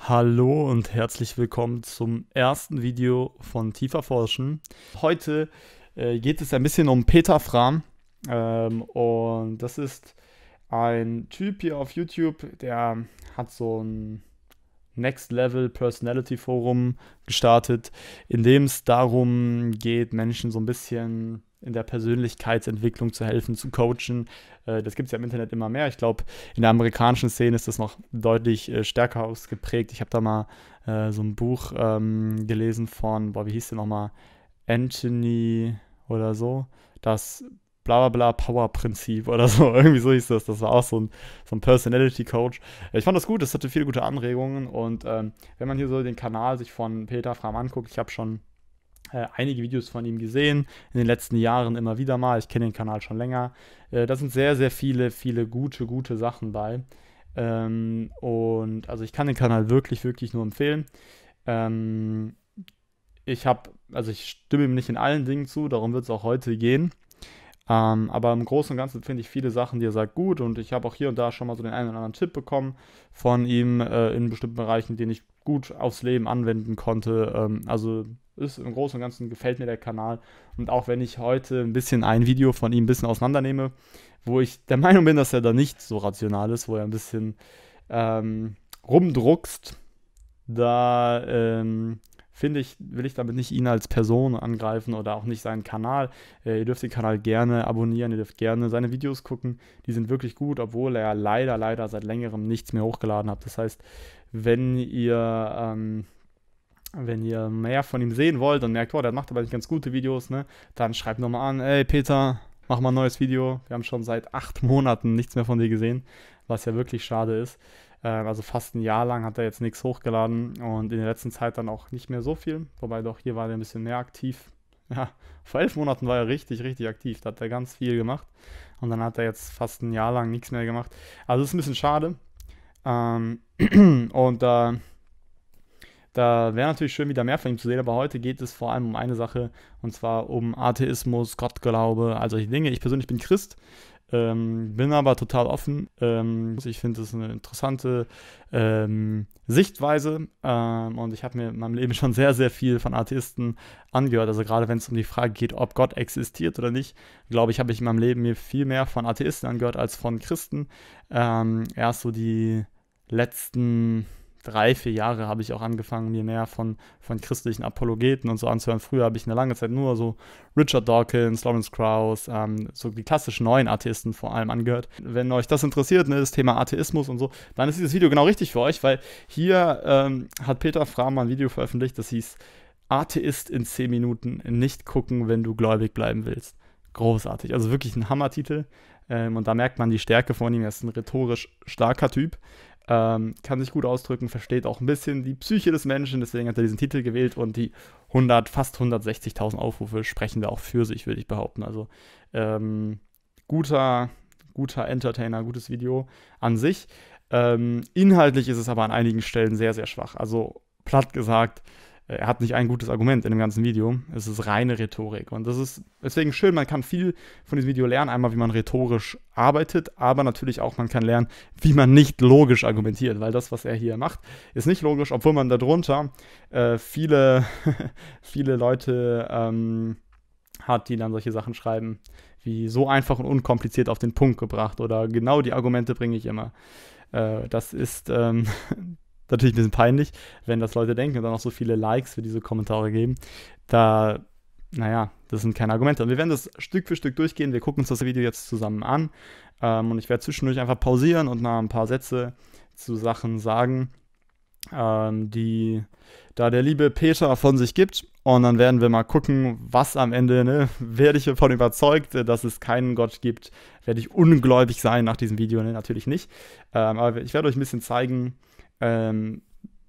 Hallo und herzlich willkommen zum ersten Video von Tiefer Forschen. Heute äh, geht es ein bisschen um Peter Fram ähm, und das ist ein Typ hier auf YouTube, der hat so ein Next Level Personality Forum gestartet, in dem es darum geht, Menschen so ein bisschen in der Persönlichkeitsentwicklung zu helfen, zu coachen. Äh, das gibt es ja im Internet immer mehr. Ich glaube, in der amerikanischen Szene ist das noch deutlich äh, stärker ausgeprägt. Ich habe da mal äh, so ein Buch ähm, gelesen von, boah, wie hieß der nochmal? Anthony oder so. Das Blablabla Power Prinzip oder so. Irgendwie so hieß das. Das war auch so ein, so ein Personality Coach. Ich fand das gut. Das hatte viele gute Anregungen. Und ähm, wenn man hier so den Kanal sich von Peter Fram anguckt, ich habe schon äh, einige Videos von ihm gesehen, in den letzten Jahren immer wieder mal. Ich kenne den Kanal schon länger. Äh, da sind sehr, sehr viele, viele gute, gute Sachen bei. Ähm, und also ich kann den Kanal wirklich, wirklich nur empfehlen. Ähm, ich habe, also ich stimme ihm nicht in allen Dingen zu, darum wird es auch heute gehen. Ähm, aber im Großen und Ganzen finde ich viele Sachen, die er sagt, gut. Und ich habe auch hier und da schon mal so den einen oder anderen Tipp bekommen von ihm äh, in bestimmten Bereichen, den ich gut aufs Leben anwenden konnte. Ähm, also ist im Großen und Ganzen gefällt mir der Kanal. Und auch wenn ich heute ein bisschen ein Video von ihm ein bisschen auseinandernehme, wo ich der Meinung bin, dass er da nicht so rational ist, wo er ein bisschen ähm, rumdruckst, da ähm, finde ich, will ich damit nicht ihn als Person angreifen oder auch nicht seinen Kanal. Äh, ihr dürft den Kanal gerne abonnieren, ihr dürft gerne seine Videos gucken. Die sind wirklich gut, obwohl er leider, leider seit längerem nichts mehr hochgeladen hat. Das heißt, wenn ihr ähm, wenn ihr mehr von ihm sehen wollt und merkt, oh, der macht aber nicht ganz gute Videos, ne, dann schreibt nochmal an, ey Peter, mach mal ein neues Video. Wir haben schon seit acht Monaten nichts mehr von dir gesehen, was ja wirklich schade ist. Ähm, also fast ein Jahr lang hat er jetzt nichts hochgeladen und in der letzten Zeit dann auch nicht mehr so viel, wobei doch hier war er ein bisschen mehr aktiv. Ja, vor elf Monaten war er richtig, richtig aktiv. Da hat er ganz viel gemacht. Und dann hat er jetzt fast ein Jahr lang nichts mehr gemacht. Also ist ein bisschen schade. Ähm, und da äh, da wäre natürlich schön, wieder mehr von ihm zu sehen, aber heute geht es vor allem um eine Sache, und zwar um Atheismus, Gottglaube, all solche Dinge. Ich persönlich bin Christ, ähm, bin aber total offen. Ähm, ich finde es eine interessante ähm, Sichtweise ähm, und ich habe mir in meinem Leben schon sehr, sehr viel von Atheisten angehört. Also gerade wenn es um die Frage geht, ob Gott existiert oder nicht, glaube ich, habe ich in meinem Leben mir viel mehr von Atheisten angehört als von Christen. Ähm, erst so die letzten drei, vier Jahre habe ich auch angefangen, mir mehr von, von christlichen Apologeten und so anzuhören. Früher habe ich eine lange Zeit nur so Richard Dawkins, Lawrence Krauss, ähm, so die klassischen neuen Atheisten vor allem angehört. Wenn euch das interessiert, ne, das Thema Atheismus und so, dann ist dieses Video genau richtig für euch, weil hier ähm, hat Peter Frahm mal ein Video veröffentlicht, das hieß Atheist in 10 Minuten, nicht gucken, wenn du gläubig bleiben willst. Großartig, also wirklich ein Hammertitel. Ähm, und da merkt man die Stärke von ihm, er ist ein rhetorisch starker Typ. Ähm, kann sich gut ausdrücken, versteht auch ein bisschen die Psyche des Menschen, deswegen hat er diesen Titel gewählt und die 100, fast 160.000 Aufrufe sprechen da auch für sich, würde ich behaupten. Also ähm, guter, guter Entertainer, gutes Video an sich. Ähm, inhaltlich ist es aber an einigen Stellen sehr, sehr schwach. Also platt gesagt, er hat nicht ein gutes Argument in dem ganzen Video. Es ist reine Rhetorik. Und das ist deswegen schön, man kann viel von diesem Video lernen. Einmal, wie man rhetorisch arbeitet, aber natürlich auch, man kann lernen, wie man nicht logisch argumentiert, weil das, was er hier macht, ist nicht logisch, obwohl man darunter äh, viele, viele Leute ähm, hat, die dann solche Sachen schreiben, wie so einfach und unkompliziert auf den Punkt gebracht oder genau die Argumente bringe ich immer. Äh, das ist. Ähm, natürlich ein bisschen peinlich, wenn das Leute denken und dann auch so viele Likes für diese Kommentare geben. Da, naja, das sind keine Argumente. Und wir werden das Stück für Stück durchgehen. Wir gucken uns das Video jetzt zusammen an. Ähm, und ich werde zwischendurch einfach pausieren und mal ein paar Sätze zu Sachen sagen, ähm, die da der liebe Peter von sich gibt. Und dann werden wir mal gucken, was am Ende, ne, werde ich davon überzeugt, dass es keinen Gott gibt, werde ich ungläubig sein nach diesem Video, ne, natürlich nicht. Ähm, aber ich werde euch ein bisschen zeigen, ähm,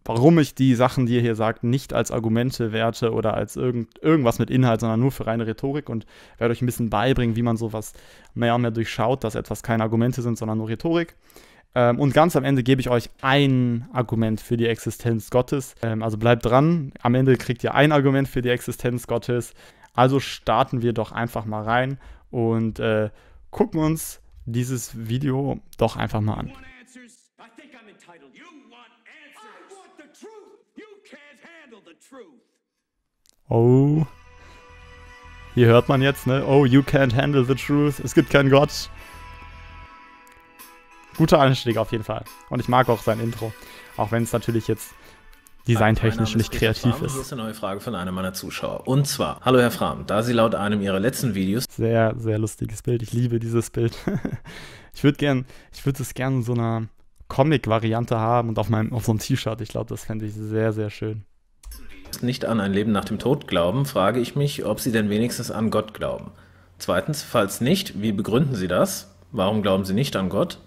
warum ich die Sachen, die ihr hier sagt, nicht als Argumente werte oder als irgend, irgendwas mit Inhalt, sondern nur für reine Rhetorik und werde euch ein bisschen beibringen, wie man sowas mehr und mehr durchschaut, dass etwas keine Argumente sind, sondern nur Rhetorik. Ähm, und ganz am Ende gebe ich euch ein Argument für die Existenz Gottes. Ähm, also bleibt dran, am Ende kriegt ihr ein Argument für die Existenz Gottes. Also starten wir doch einfach mal rein und äh, gucken uns dieses Video doch einfach mal an. Oh. Hier hört man jetzt, ne? Oh, you can't handle the truth. Es gibt keinen Gott. Guter Anstieg auf jeden Fall. Und ich mag auch sein Intro. Auch wenn es natürlich jetzt designtechnisch nicht kreativ ist. Hier ist eine neue Frage von einem meiner Zuschauer. Und zwar, hallo Herr Fram, da Sie laut einem Ihrer letzten Videos... Sehr, sehr lustiges Bild. Ich liebe dieses Bild. ich würde gern, ich würde es gerne in so einer Comic-Variante haben und auf meinem, auf so einem T-Shirt. Ich glaube, das fände ich sehr, sehr schön nicht an ein Leben nach dem Tod glauben, frage ich mich, ob sie denn wenigstens an Gott glauben. Zweitens, falls nicht, wie begründen sie das? Warum glauben sie nicht an Gott?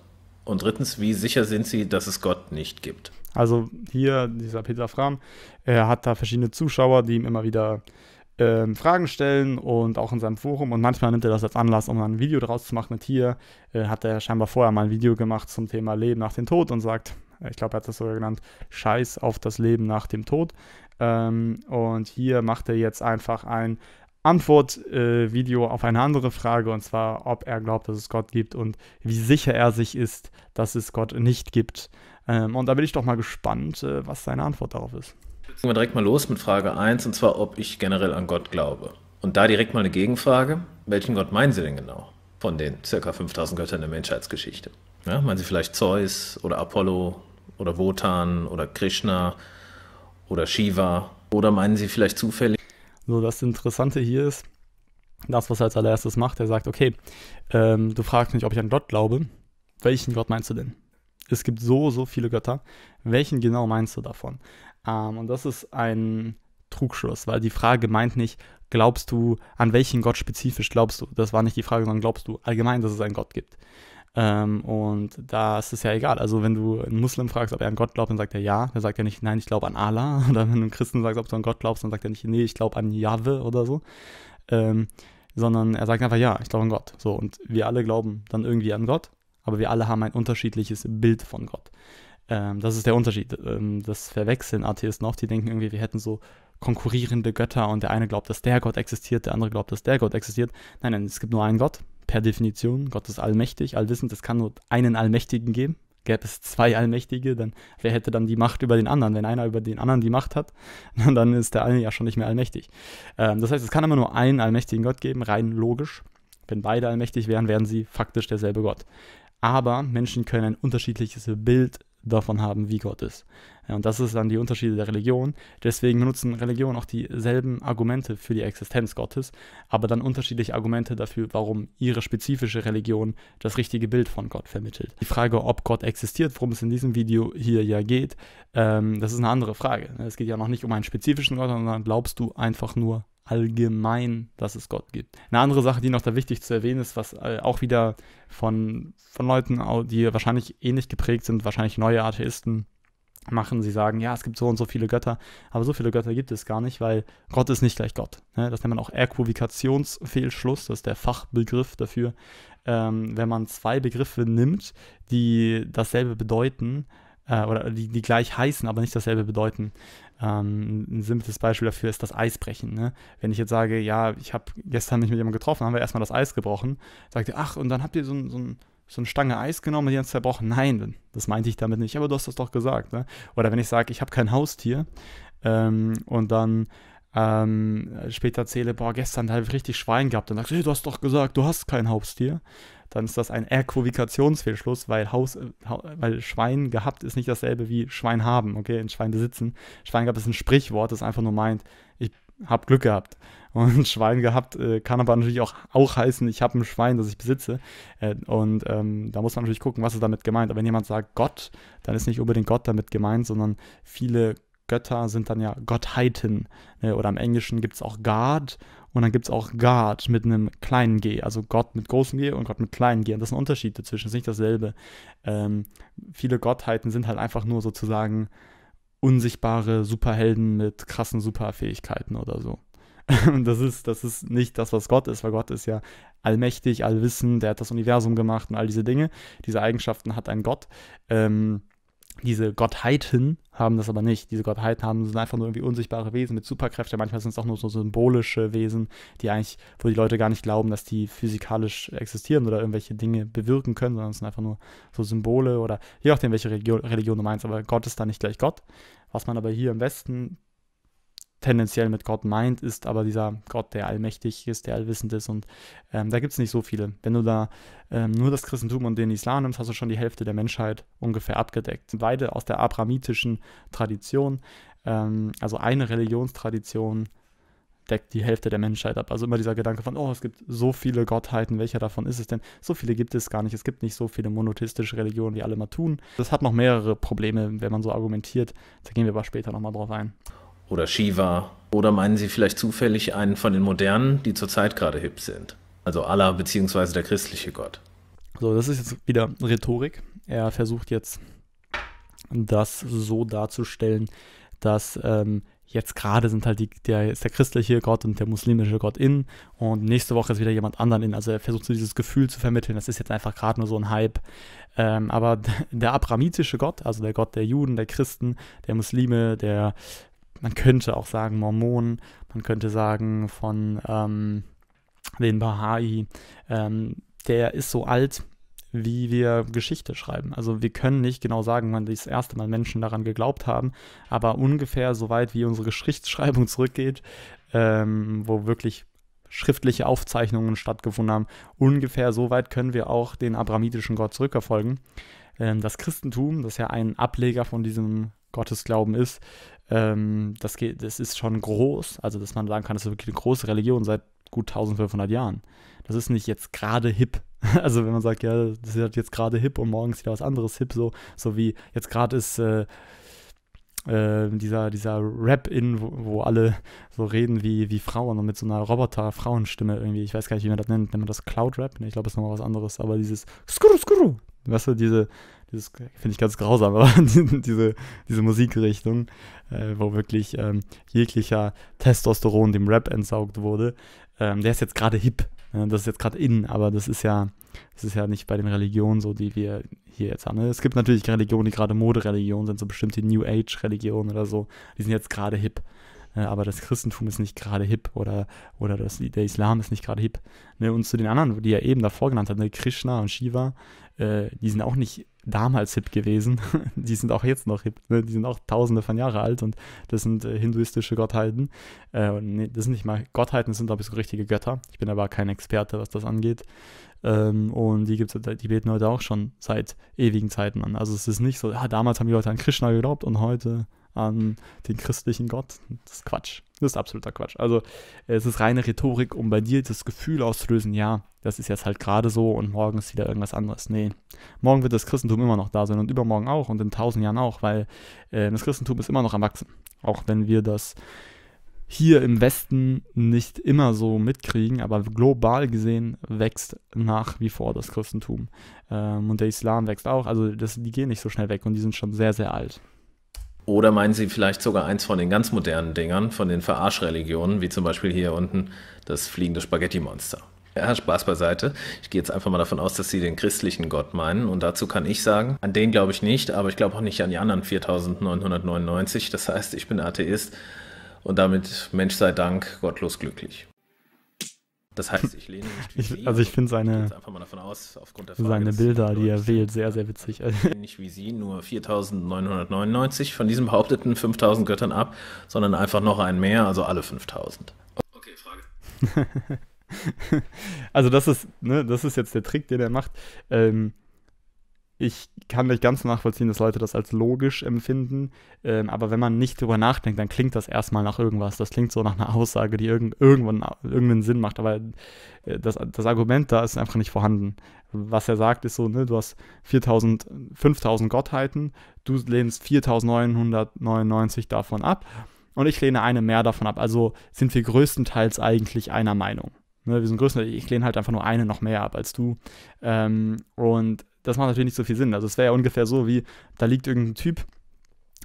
Und drittens, wie sicher sind sie, dass es Gott nicht gibt? Also hier, dieser Peter Fram, er hat da verschiedene Zuschauer, die ihm immer wieder ähm, Fragen stellen und auch in seinem Forum. Und manchmal nimmt er das als Anlass, um ein Video draus zu machen. Und hier äh, hat er scheinbar vorher mal ein Video gemacht zum Thema Leben nach dem Tod und sagt, ich glaube, er hat das sogar genannt, Scheiß auf das Leben nach dem Tod. Ähm, und hier macht er jetzt einfach ein Antwortvideo äh, auf eine andere Frage, und zwar, ob er glaubt, dass es Gott gibt und wie sicher er sich ist, dass es Gott nicht gibt. Ähm, und da bin ich doch mal gespannt, äh, was seine Antwort darauf ist. Gehen wir direkt mal los mit Frage 1, und zwar, ob ich generell an Gott glaube. Und da direkt mal eine Gegenfrage, welchen Gott meinen Sie denn genau von den ca. 5000 Göttern der Menschheitsgeschichte? Ja, meinen Sie vielleicht Zeus oder Apollo oder Wotan oder Krishna oder Shiva? Oder meinen Sie vielleicht zufällig? So, das Interessante hier ist, das, was er als allererstes macht, er sagt, okay, ähm, du fragst mich, ob ich an Gott glaube. Welchen Gott meinst du denn? Es gibt so, so viele Götter. Welchen genau meinst du davon? Ähm, und das ist ein Trugschluss, weil die Frage meint nicht, glaubst du, an welchen Gott spezifisch glaubst du? Das war nicht die Frage, sondern glaubst du allgemein, dass es einen Gott gibt. Ähm, und da ist es ja egal. Also wenn du einen Muslim fragst, ob er an Gott glaubt, dann sagt er ja. Dann sagt er nicht, nein, ich glaube an Allah. Oder wenn du einen Christen sagst, ob du an Gott glaubst, dann sagt er nicht, nee, ich glaube an Jahwe oder so. Ähm, sondern er sagt einfach, ja, ich glaube an Gott. So, und wir alle glauben dann irgendwie an Gott, aber wir alle haben ein unterschiedliches Bild von Gott. Ähm, das ist der Unterschied. Ähm, das verwechseln Atheisten oft. Die denken irgendwie, wir hätten so konkurrierende Götter und der eine glaubt, dass der Gott existiert, der andere glaubt, dass der Gott existiert. Nein, nein, es gibt nur einen Gott per Definition. Gott ist allmächtig, allwissend. Es kann nur einen Allmächtigen geben. Gäbe es zwei Allmächtige, dann wer hätte dann die Macht über den anderen? Wenn einer über den anderen die Macht hat, dann ist der eine ja schon nicht mehr allmächtig. Ähm, das heißt, es kann immer nur einen allmächtigen Gott geben, rein logisch. Wenn beide allmächtig wären, wären sie faktisch derselbe Gott. Aber Menschen können ein unterschiedliches Bild davon haben, wie Gott ist. Und das ist dann die Unterschiede der Religion. Deswegen benutzen Religionen auch dieselben Argumente für die Existenz Gottes, aber dann unterschiedliche Argumente dafür, warum ihre spezifische Religion das richtige Bild von Gott vermittelt. Die Frage, ob Gott existiert, worum es in diesem Video hier ja geht, ähm, das ist eine andere Frage. Es geht ja noch nicht um einen spezifischen Gott, sondern glaubst du einfach nur allgemein, dass es Gott gibt. Eine andere Sache, die noch da wichtig zu erwähnen ist, was äh, auch wieder von, von Leuten, die wahrscheinlich ähnlich geprägt sind, wahrscheinlich neue Atheisten machen. Sie sagen, ja, es gibt so und so viele Götter, aber so viele Götter gibt es gar nicht, weil Gott ist nicht gleich Gott. Ne? Das nennt man auch Äquivikationsfehlschluss, das ist der Fachbegriff dafür. Ähm, wenn man zwei Begriffe nimmt, die dasselbe bedeuten, äh, oder die, die gleich heißen, aber nicht dasselbe bedeuten. Ähm, ein simples Beispiel dafür ist das Eisbrechen. Ne? Wenn ich jetzt sage, ja, ich habe gestern mich mit jemandem getroffen, haben wir erstmal das Eis gebrochen, sagt ihr, ach, und dann habt ihr so, so so eine Stange Eis genommen und die haben es zerbrochen. Nein, das meinte ich damit nicht, aber du hast das doch gesagt. Ne? Oder wenn ich sage, ich habe kein Haustier ähm, und dann ähm, später erzähle, boah, gestern habe ich richtig Schwein gehabt, dann sagst du, hey, du hast doch gesagt, du hast kein Haustier dann ist das ein Erkovokationsfehlschluss, weil, Haus, äh, weil Schwein gehabt ist nicht dasselbe wie Schwein haben, okay, ein Schwein besitzen. Schwein gehabt ist ein Sprichwort, das einfach nur meint, ich habe Glück gehabt. Und Schwein gehabt äh, kann aber natürlich auch, auch heißen, ich habe ein Schwein, das ich besitze. Äh, und ähm, da muss man natürlich gucken, was ist damit gemeint. Aber wenn jemand sagt Gott, dann ist nicht unbedingt Gott damit gemeint, sondern viele Götter sind dann ja Gottheiten. Ne? Oder im Englischen gibt es auch God und dann gibt es auch God mit einem kleinen G. Also Gott mit großem G und Gott mit kleinen G. Und das ist ein Unterschied dazwischen, das ist nicht dasselbe. Ähm, viele Gottheiten sind halt einfach nur sozusagen unsichtbare Superhelden mit krassen Superfähigkeiten oder so. das ist, das ist nicht das, was Gott ist, weil Gott ist ja allmächtig, allwissend, der hat das Universum gemacht und all diese Dinge. Diese Eigenschaften hat ein Gott. Ähm, diese Gottheiten haben das aber nicht. Diese Gottheiten haben, sind einfach nur irgendwie unsichtbare Wesen mit Superkräften. Manchmal sind es auch nur so symbolische Wesen, die eigentlich, wo die Leute gar nicht glauben, dass die physikalisch existieren oder irgendwelche Dinge bewirken können, sondern es sind einfach nur so Symbole oder je nachdem, welche Religion, Religion du meinst. Aber Gott ist da nicht gleich Gott. Was man aber hier im Westen tendenziell mit Gott meint, ist aber dieser Gott, der allmächtig ist, der allwissend ist. Und ähm, da gibt es nicht so viele. Wenn du da ähm, nur das Christentum und den Islam nimmst, hast du schon die Hälfte der Menschheit ungefähr abgedeckt. Beide aus der abrahamitischen Tradition, ähm, also eine Religionstradition deckt die Hälfte der Menschheit ab. Also immer dieser Gedanke von, oh, es gibt so viele Gottheiten, welcher davon ist es denn? So viele gibt es gar nicht. Es gibt nicht so viele monotheistische Religionen, wie alle mal tun. Das hat noch mehrere Probleme, wenn man so argumentiert. Da gehen wir aber später nochmal drauf ein oder Shiva? Oder meinen Sie vielleicht zufällig einen von den modernen, die zurzeit gerade hip sind? Also Allah beziehungsweise der christliche Gott. So, das ist jetzt wieder Rhetorik. Er versucht jetzt das so darzustellen, dass ähm, jetzt gerade sind halt die, der, ist der christliche Gott und der muslimische Gott in und nächste Woche ist wieder jemand anderen in. Also er versucht so dieses Gefühl zu vermitteln, das ist jetzt einfach gerade nur so ein Hype. Ähm, aber der abramitische Gott, also der Gott der Juden, der Christen, der Muslime, der man könnte auch sagen Mormonen, man könnte sagen von ähm, den Baha'i. Ähm, der ist so alt, wie wir Geschichte schreiben. Also wir können nicht genau sagen, wann das erste Mal Menschen daran geglaubt haben, aber ungefähr so weit, wie unsere Geschichtsschreibung zurückgeht, ähm, wo wirklich schriftliche Aufzeichnungen stattgefunden haben, ungefähr so weit können wir auch den abrahamitischen Gott zurückerfolgen. Ähm, das Christentum, das ja ein Ableger von diesem Gottesglauben ist, ähm, das, geht, das ist schon groß, also dass man sagen kann, das ist wirklich eine große Religion seit gut 1500 Jahren. Das ist nicht jetzt gerade hip. Also wenn man sagt, ja, das ist jetzt gerade hip und morgens wieder was anderes hip, so, so wie jetzt gerade ist äh, äh, dieser, dieser Rap-In, wo, wo, alle so reden wie, wie Frauen und mit so einer Roboter-Frauenstimme irgendwie. Ich weiß gar nicht, wie man das nennt. Nennt man das Cloud-Rap? Ich glaube, das ist nochmal was anderes, aber dieses Skuru Skuru, weißt du, diese, dieses finde ich ganz grausam, aber diese, diese Musikrichtung, äh, wo wirklich ähm, jeglicher Testosteron dem Rap entsaugt wurde, ähm, der ist jetzt gerade hip. Ne? das ist jetzt gerade in, aber das ist ja, das ist ja nicht bei den Religionen so, die wir hier jetzt haben. Ne? Es gibt natürlich Religionen, die gerade Modereligionen sind, so bestimmte New Age-Religionen oder so, die sind jetzt gerade hip. Ne? Aber das Christentum ist nicht gerade hip oder, oder das, der Islam ist nicht gerade hip. Ne? Und zu den anderen, die er eben davor genannt hat, ne? Krishna und Shiva, äh, die sind auch nicht damals hip gewesen. Die sind auch jetzt noch hip. Ne? Die sind auch tausende von Jahren alt und das sind äh, hinduistische Gottheiten. Äh, nee, das sind nicht mal Gottheiten, das sind aber so richtige Götter. Ich bin aber kein Experte, was das angeht. Ähm, und die, gibt's, die beten heute auch schon seit ewigen Zeiten an. Also es ist nicht so, ja, damals haben die Leute an Krishna geglaubt und heute an den christlichen Gott. Das ist Quatsch. Das ist absoluter Quatsch. Also es ist reine Rhetorik, um bei dir das Gefühl auszulösen, ja, das ist jetzt halt gerade so und morgen ist wieder irgendwas anderes. Nee, morgen wird das Christentum immer noch da sein und übermorgen auch und in tausend Jahren auch, weil äh, das Christentum ist immer noch am Wachsen. Auch wenn wir das hier im Westen nicht immer so mitkriegen, aber global gesehen wächst nach wie vor das Christentum. Ähm, und der Islam wächst auch, also das, die gehen nicht so schnell weg und die sind schon sehr, sehr alt. Oder meinen Sie vielleicht sogar eins von den ganz modernen Dingern, von den Verarschreligionen, wie zum Beispiel hier unten das fliegende Spaghetti-Monster? Ja, Spaß beiseite. Ich gehe jetzt einfach mal davon aus, dass Sie den christlichen Gott meinen. Und dazu kann ich sagen, an den glaube ich nicht, aber ich glaube auch nicht an die anderen 4999. Das heißt, ich bin Atheist und damit Mensch sei Dank gottlos glücklich. Das heißt, ich lehne nicht wie sie. Also ich finde seine, aus, Frage, seine Bilder, die er wählt, sehr, sehr witzig. ich lehne nicht wie sie, nur 4.999 von diesen behaupteten 5.000 Göttern ab, sondern einfach noch ein mehr, also alle 5.000. Okay, Frage. also das ist, ne, das ist jetzt der Trick, den er macht. Ähm, ich kann nicht ganz nachvollziehen, dass Leute das als logisch empfinden. Ähm, aber wenn man nicht drüber nachdenkt, dann klingt das erstmal nach irgendwas. Das klingt so nach einer Aussage, die irgend, irgendwann irgendeinen Sinn macht. Aber äh, das, das Argument da ist einfach nicht vorhanden. Was er sagt, ist so, ne, du hast 4000, 5000 Gottheiten, du lehnst 4999 davon ab und ich lehne eine mehr davon ab. Also sind wir größtenteils eigentlich einer Meinung. Ne, wir sind größtenteils, ich lehne halt einfach nur eine noch mehr ab als du. Ähm, und das macht natürlich nicht so viel Sinn. Also es wäre ja ungefähr so wie, da liegt irgendein Typ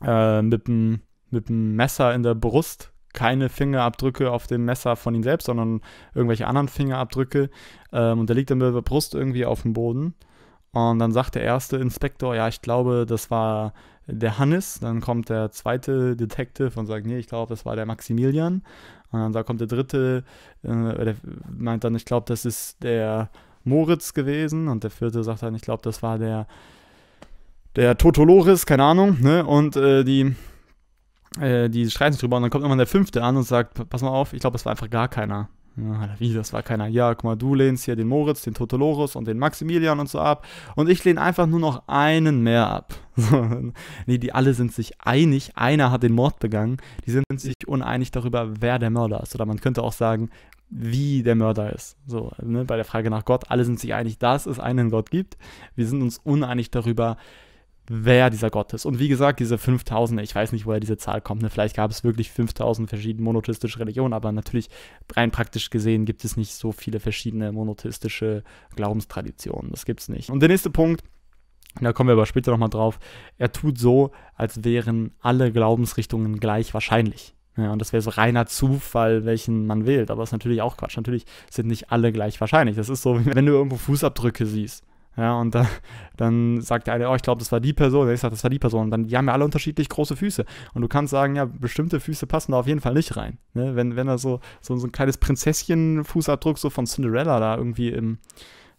äh, mit einem mit Messer in der Brust, keine Fingerabdrücke auf dem Messer von ihm selbst, sondern irgendwelche anderen Fingerabdrücke. Ähm, und der liegt dann mit der Brust irgendwie auf dem Boden. Und dann sagt der erste Inspektor, ja, ich glaube, das war der Hannes. Dann kommt der zweite Detective und sagt, nee, ich glaube, das war der Maximilian. Und dann kommt der dritte, äh, der meint dann, ich glaube, das ist der Moritz gewesen und der vierte sagt dann, ich glaube, das war der, der Totoloris, keine Ahnung, ne? Und äh, die, äh, die streiten sich drüber und dann kommt nochmal der fünfte an und sagt, pass mal auf, ich glaube, das war einfach gar keiner. Ja, wie, das war keiner. Ja, guck mal, du lehnst hier den Moritz, den Totoloris und den Maximilian und so ab. Und ich lehne einfach nur noch einen mehr ab. nee, die alle sind sich einig. Einer hat den Mord begangen. Die sind sich uneinig darüber, wer der Mörder ist. Oder man könnte auch sagen, wie der Mörder ist. So, ne, bei der Frage nach Gott, alle sind sich einig, dass es einen Gott gibt. Wir sind uns uneinig darüber, wer dieser Gott ist. Und wie gesagt, diese 5000, ich weiß nicht, woher diese Zahl kommt. Ne? Vielleicht gab es wirklich 5000 verschiedene monotheistische Religionen, aber natürlich rein praktisch gesehen gibt es nicht so viele verschiedene monotheistische Glaubenstraditionen. Das gibt es nicht. Und der nächste Punkt, da kommen wir aber später nochmal drauf, er tut so, als wären alle Glaubensrichtungen gleich wahrscheinlich. Ja, und das wäre so reiner Zufall, welchen man wählt. Aber das ist natürlich auch Quatsch. Natürlich sind nicht alle gleich wahrscheinlich. Das ist so, wenn du irgendwo Fußabdrücke siehst. Ja, und dann, dann sagt der eine, oh, ich glaube, das war die Person, der nächste sagt, das war die Person. Und dann, die haben ja alle unterschiedlich große Füße. Und du kannst sagen, ja, bestimmte Füße passen da auf jeden Fall nicht rein. Ne? Wenn, wenn da so, so, so ein kleines Prinzesschen-Fußabdruck so von Cinderella da irgendwie im,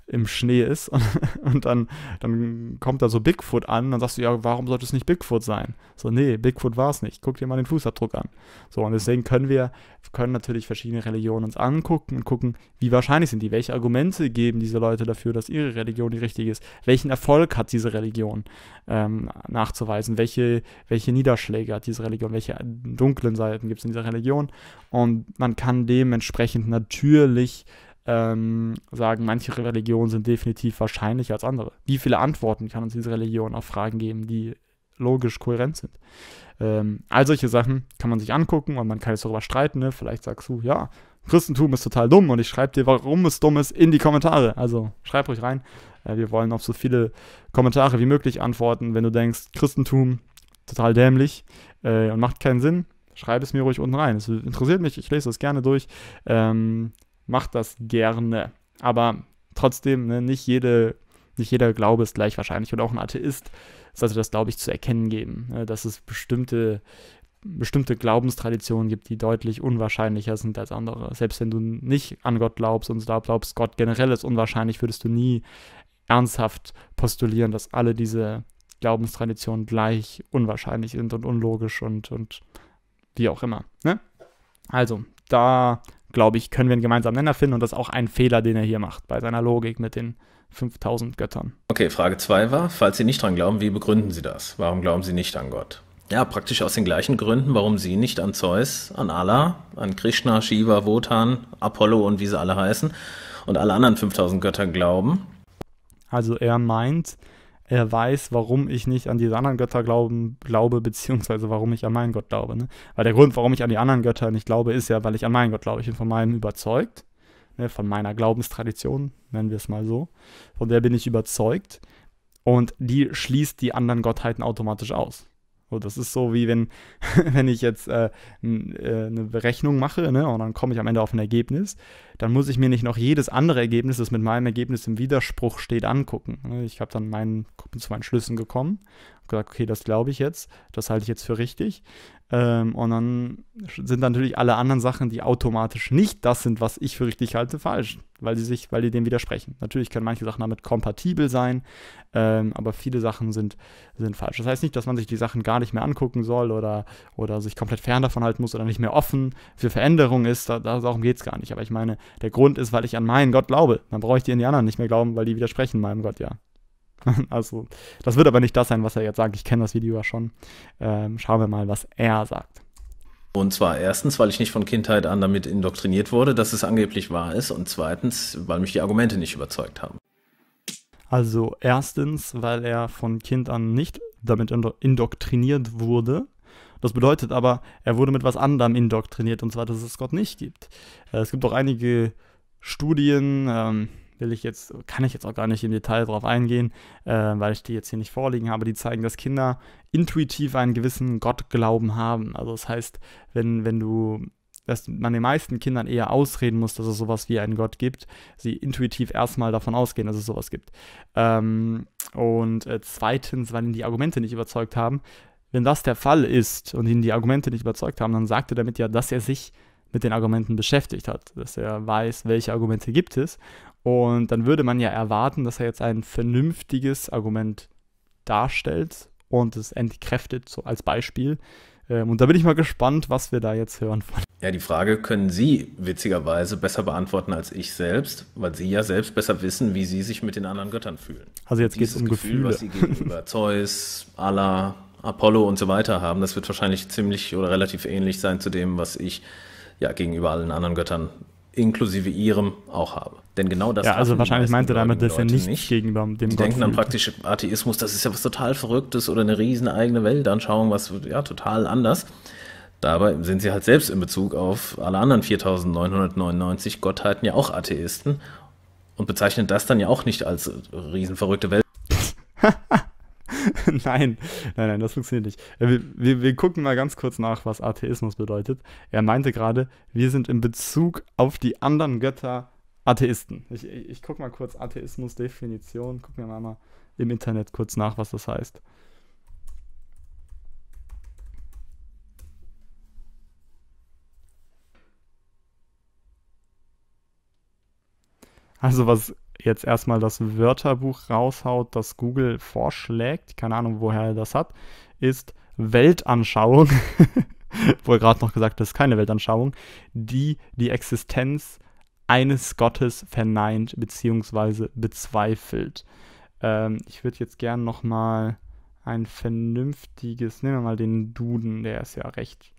im Schnee ist und dann, dann kommt da so Bigfoot an, dann sagst du, ja, warum sollte es nicht Bigfoot sein? So, nee, Bigfoot war es nicht. Guck dir mal den Fußabdruck an. So, und deswegen können wir, können natürlich verschiedene Religionen uns angucken und gucken, wie wahrscheinlich sind die, welche Argumente geben diese Leute dafür, dass ihre Religion die richtige ist, welchen Erfolg hat diese Religion ähm, nachzuweisen, welche, welche Niederschläge hat diese Religion, welche dunklen Seiten gibt es in dieser Religion. Und man kann dementsprechend natürlich ähm, sagen, manche Religionen sind definitiv wahrscheinlicher als andere. Wie viele Antworten kann uns diese Religion auf Fragen geben, die logisch kohärent sind? Ähm, all solche Sachen kann man sich angucken und man kann jetzt darüber streiten. Ne? Vielleicht sagst du, ja, Christentum ist total dumm und ich schreibe dir, warum es dumm ist, in die Kommentare. Also schreib ruhig rein. Äh, wir wollen auf so viele Kommentare wie möglich antworten. Wenn du denkst, Christentum total dämlich äh, und macht keinen Sinn, schreib es mir ruhig unten rein. Es interessiert mich, ich lese das gerne durch. Ähm, macht das gerne. Aber trotzdem, ne, nicht, jede, nicht jeder Glaube ist gleich wahrscheinlich. Und auch ein Atheist sollte das, glaube ich, zu erkennen geben, ne, dass es bestimmte, bestimmte Glaubenstraditionen gibt, die deutlich unwahrscheinlicher sind als andere. Selbst wenn du nicht an Gott glaubst und glaubst, Gott generell ist unwahrscheinlich, würdest du nie ernsthaft postulieren, dass alle diese Glaubenstraditionen gleich unwahrscheinlich sind und unlogisch und, und wie auch immer. Ne? Also, da glaube ich, können wir einen gemeinsamen Nenner finden und das ist auch ein Fehler, den er hier macht bei seiner Logik mit den 5000 Göttern. Okay, Frage 2 war, falls Sie nicht dran glauben, wie begründen Sie das? Warum glauben Sie nicht an Gott? Ja, praktisch aus den gleichen Gründen, warum Sie nicht an Zeus, an Allah, an Krishna, Shiva, Wotan, Apollo und wie sie alle heißen und alle anderen 5000 Götter glauben. Also er meint, er weiß, warum ich nicht an diese anderen Götter glauben, glaube, beziehungsweise warum ich an meinen Gott glaube. Ne? Weil der Grund, warum ich an die anderen Götter nicht glaube, ist ja, weil ich an meinen Gott glaube. Ich bin von meinem überzeugt, ne? von meiner Glaubenstradition, nennen wir es mal so. Von der bin ich überzeugt. Und die schließt die anderen Gottheiten automatisch aus. So, das ist so wie wenn, wenn ich jetzt äh, äh, eine Berechnung mache ne, und dann komme ich am Ende auf ein Ergebnis, dann muss ich mir nicht noch jedes andere Ergebnis, das mit meinem Ergebnis im Widerspruch steht, angucken. Ne? Ich habe dann meinen, bin zu meinen Schlüssen gekommen gesagt, okay, das glaube ich jetzt, das halte ich jetzt für richtig. Ähm, und dann sind natürlich alle anderen Sachen, die automatisch nicht das sind, was ich für richtig halte, falsch, weil die sich, weil die dem widersprechen. Natürlich können manche Sachen damit kompatibel sein, ähm, aber viele Sachen sind, sind falsch. Das heißt nicht, dass man sich die Sachen gar nicht mehr angucken soll oder, oder sich komplett fern davon halten muss oder nicht mehr offen für Veränderungen ist. Da, darum geht es gar nicht. Aber ich meine, der Grund ist, weil ich an meinen Gott glaube. Dann brauche ich die die anderen nicht mehr glauben, weil die widersprechen meinem Gott, ja. also, das wird aber nicht das sein, was er jetzt sagt. Ich kenne das Video ja schon. Ähm, schauen wir mal, was er sagt. Und zwar erstens, weil ich nicht von Kindheit an damit indoktriniert wurde, dass es angeblich wahr ist. Und zweitens, weil mich die Argumente nicht überzeugt haben. Also erstens, weil er von Kind an nicht damit indoktriniert wurde. Das bedeutet aber, er wurde mit was anderem indoktriniert, und zwar, dass es Gott nicht gibt. Äh, es gibt auch einige Studien, ähm, will ich jetzt, kann ich jetzt auch gar nicht im Detail darauf eingehen, äh, weil ich die jetzt hier nicht vorliegen habe, die zeigen, dass Kinder intuitiv einen gewissen Gottglauben haben. Also das heißt, wenn, wenn du dass man den meisten Kindern eher ausreden muss, dass es sowas wie einen Gott gibt, sie intuitiv erstmal davon ausgehen, dass es sowas gibt. Ähm, und äh, zweitens, weil ihnen die Argumente nicht überzeugt haben, wenn das der Fall ist und ihnen die Argumente nicht überzeugt haben, dann sagt er damit ja, dass er sich mit den Argumenten beschäftigt hat, dass er weiß, welche Argumente gibt es und dann würde man ja erwarten, dass er jetzt ein vernünftiges Argument darstellt und es entkräftet, so als Beispiel. Ähm, und da bin ich mal gespannt, was wir da jetzt hören Ja, die Frage können Sie witzigerweise besser beantworten als ich selbst, weil Sie ja selbst besser wissen, wie Sie sich mit den anderen Göttern fühlen. Also jetzt geht es um Gefühl, Gefühle. was Sie gegenüber Zeus, Allah, Apollo und so weiter haben. Das wird wahrscheinlich ziemlich oder relativ ähnlich sein zu dem, was ich ja gegenüber allen anderen Göttern inklusive Ihrem auch habe. Denn genau das. Ja, also wahrscheinlich meinte damit, dass er nichts nicht. gegenüber dem Die Gott denken an praktische Atheismus, das ist ja was total Verrücktes oder eine riesen eigene Weltanschauung, was ja total anders. Dabei sind sie halt selbst in Bezug auf alle anderen 4999 Gottheiten ja auch Atheisten und bezeichnen das dann ja auch nicht als riesenverrückte Welt. nein, nein, nein, das funktioniert nicht. Äh, wir, wir, wir, gucken mal ganz kurz nach, was Atheismus bedeutet. Er meinte gerade, wir sind in Bezug auf die anderen Götter Atheisten. Ich, ich, ich gucke mal kurz Atheismus-Definition, guck mir mal, mal im Internet kurz nach, was das heißt. Also was jetzt erstmal das Wörterbuch raushaut, das Google vorschlägt, keine Ahnung, woher er das hat, ist Weltanschauung, wo er gerade noch gesagt, hat, das ist keine Weltanschauung, die die Existenz eines Gottes verneint bzw. bezweifelt. Ähm, ich würde jetzt gern nochmal ein vernünftiges, nehmen wir mal den Duden, der ist ja recht,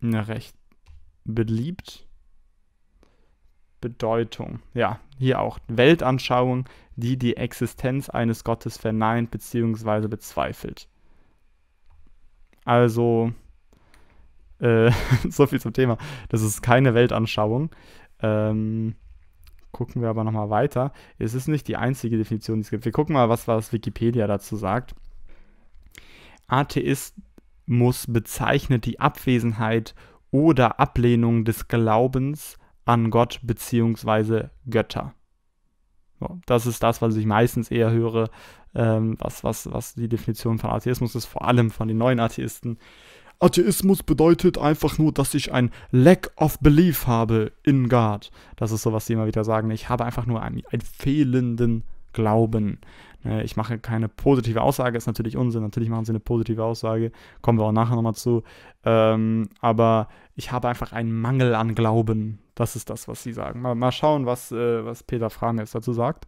ne, recht beliebt. Bedeutung. Ja, hier auch Weltanschauung, die die Existenz eines Gottes verneint bzw. bezweifelt. Also äh, so viel zum Thema. Das ist keine Weltanschauung. Ähm, gucken wir aber nochmal weiter. Es ist nicht die einzige Definition, die es gibt. Wir gucken mal, was, was Wikipedia dazu sagt. Atheismus bezeichnet die Abwesenheit oder Ablehnung des Glaubens an Gott bzw. Götter. So, das ist das, was ich meistens eher höre, ähm, was, was, was die Definition von Atheismus ist, vor allem von den neuen Atheisten. Atheismus bedeutet einfach nur, dass ich ein Lack of Belief habe in God. Das ist so, was sie immer wieder sagen. Ich habe einfach nur einen, einen fehlenden Glauben. Ne, ich mache keine positive Aussage, ist natürlich Unsinn. Natürlich machen sie eine positive Aussage, kommen wir auch nachher nochmal zu. Ähm, aber ich habe einfach einen Mangel an Glauben. Das ist das, was sie sagen. Mal, mal schauen, was, äh, was Peter Franes dazu sagt.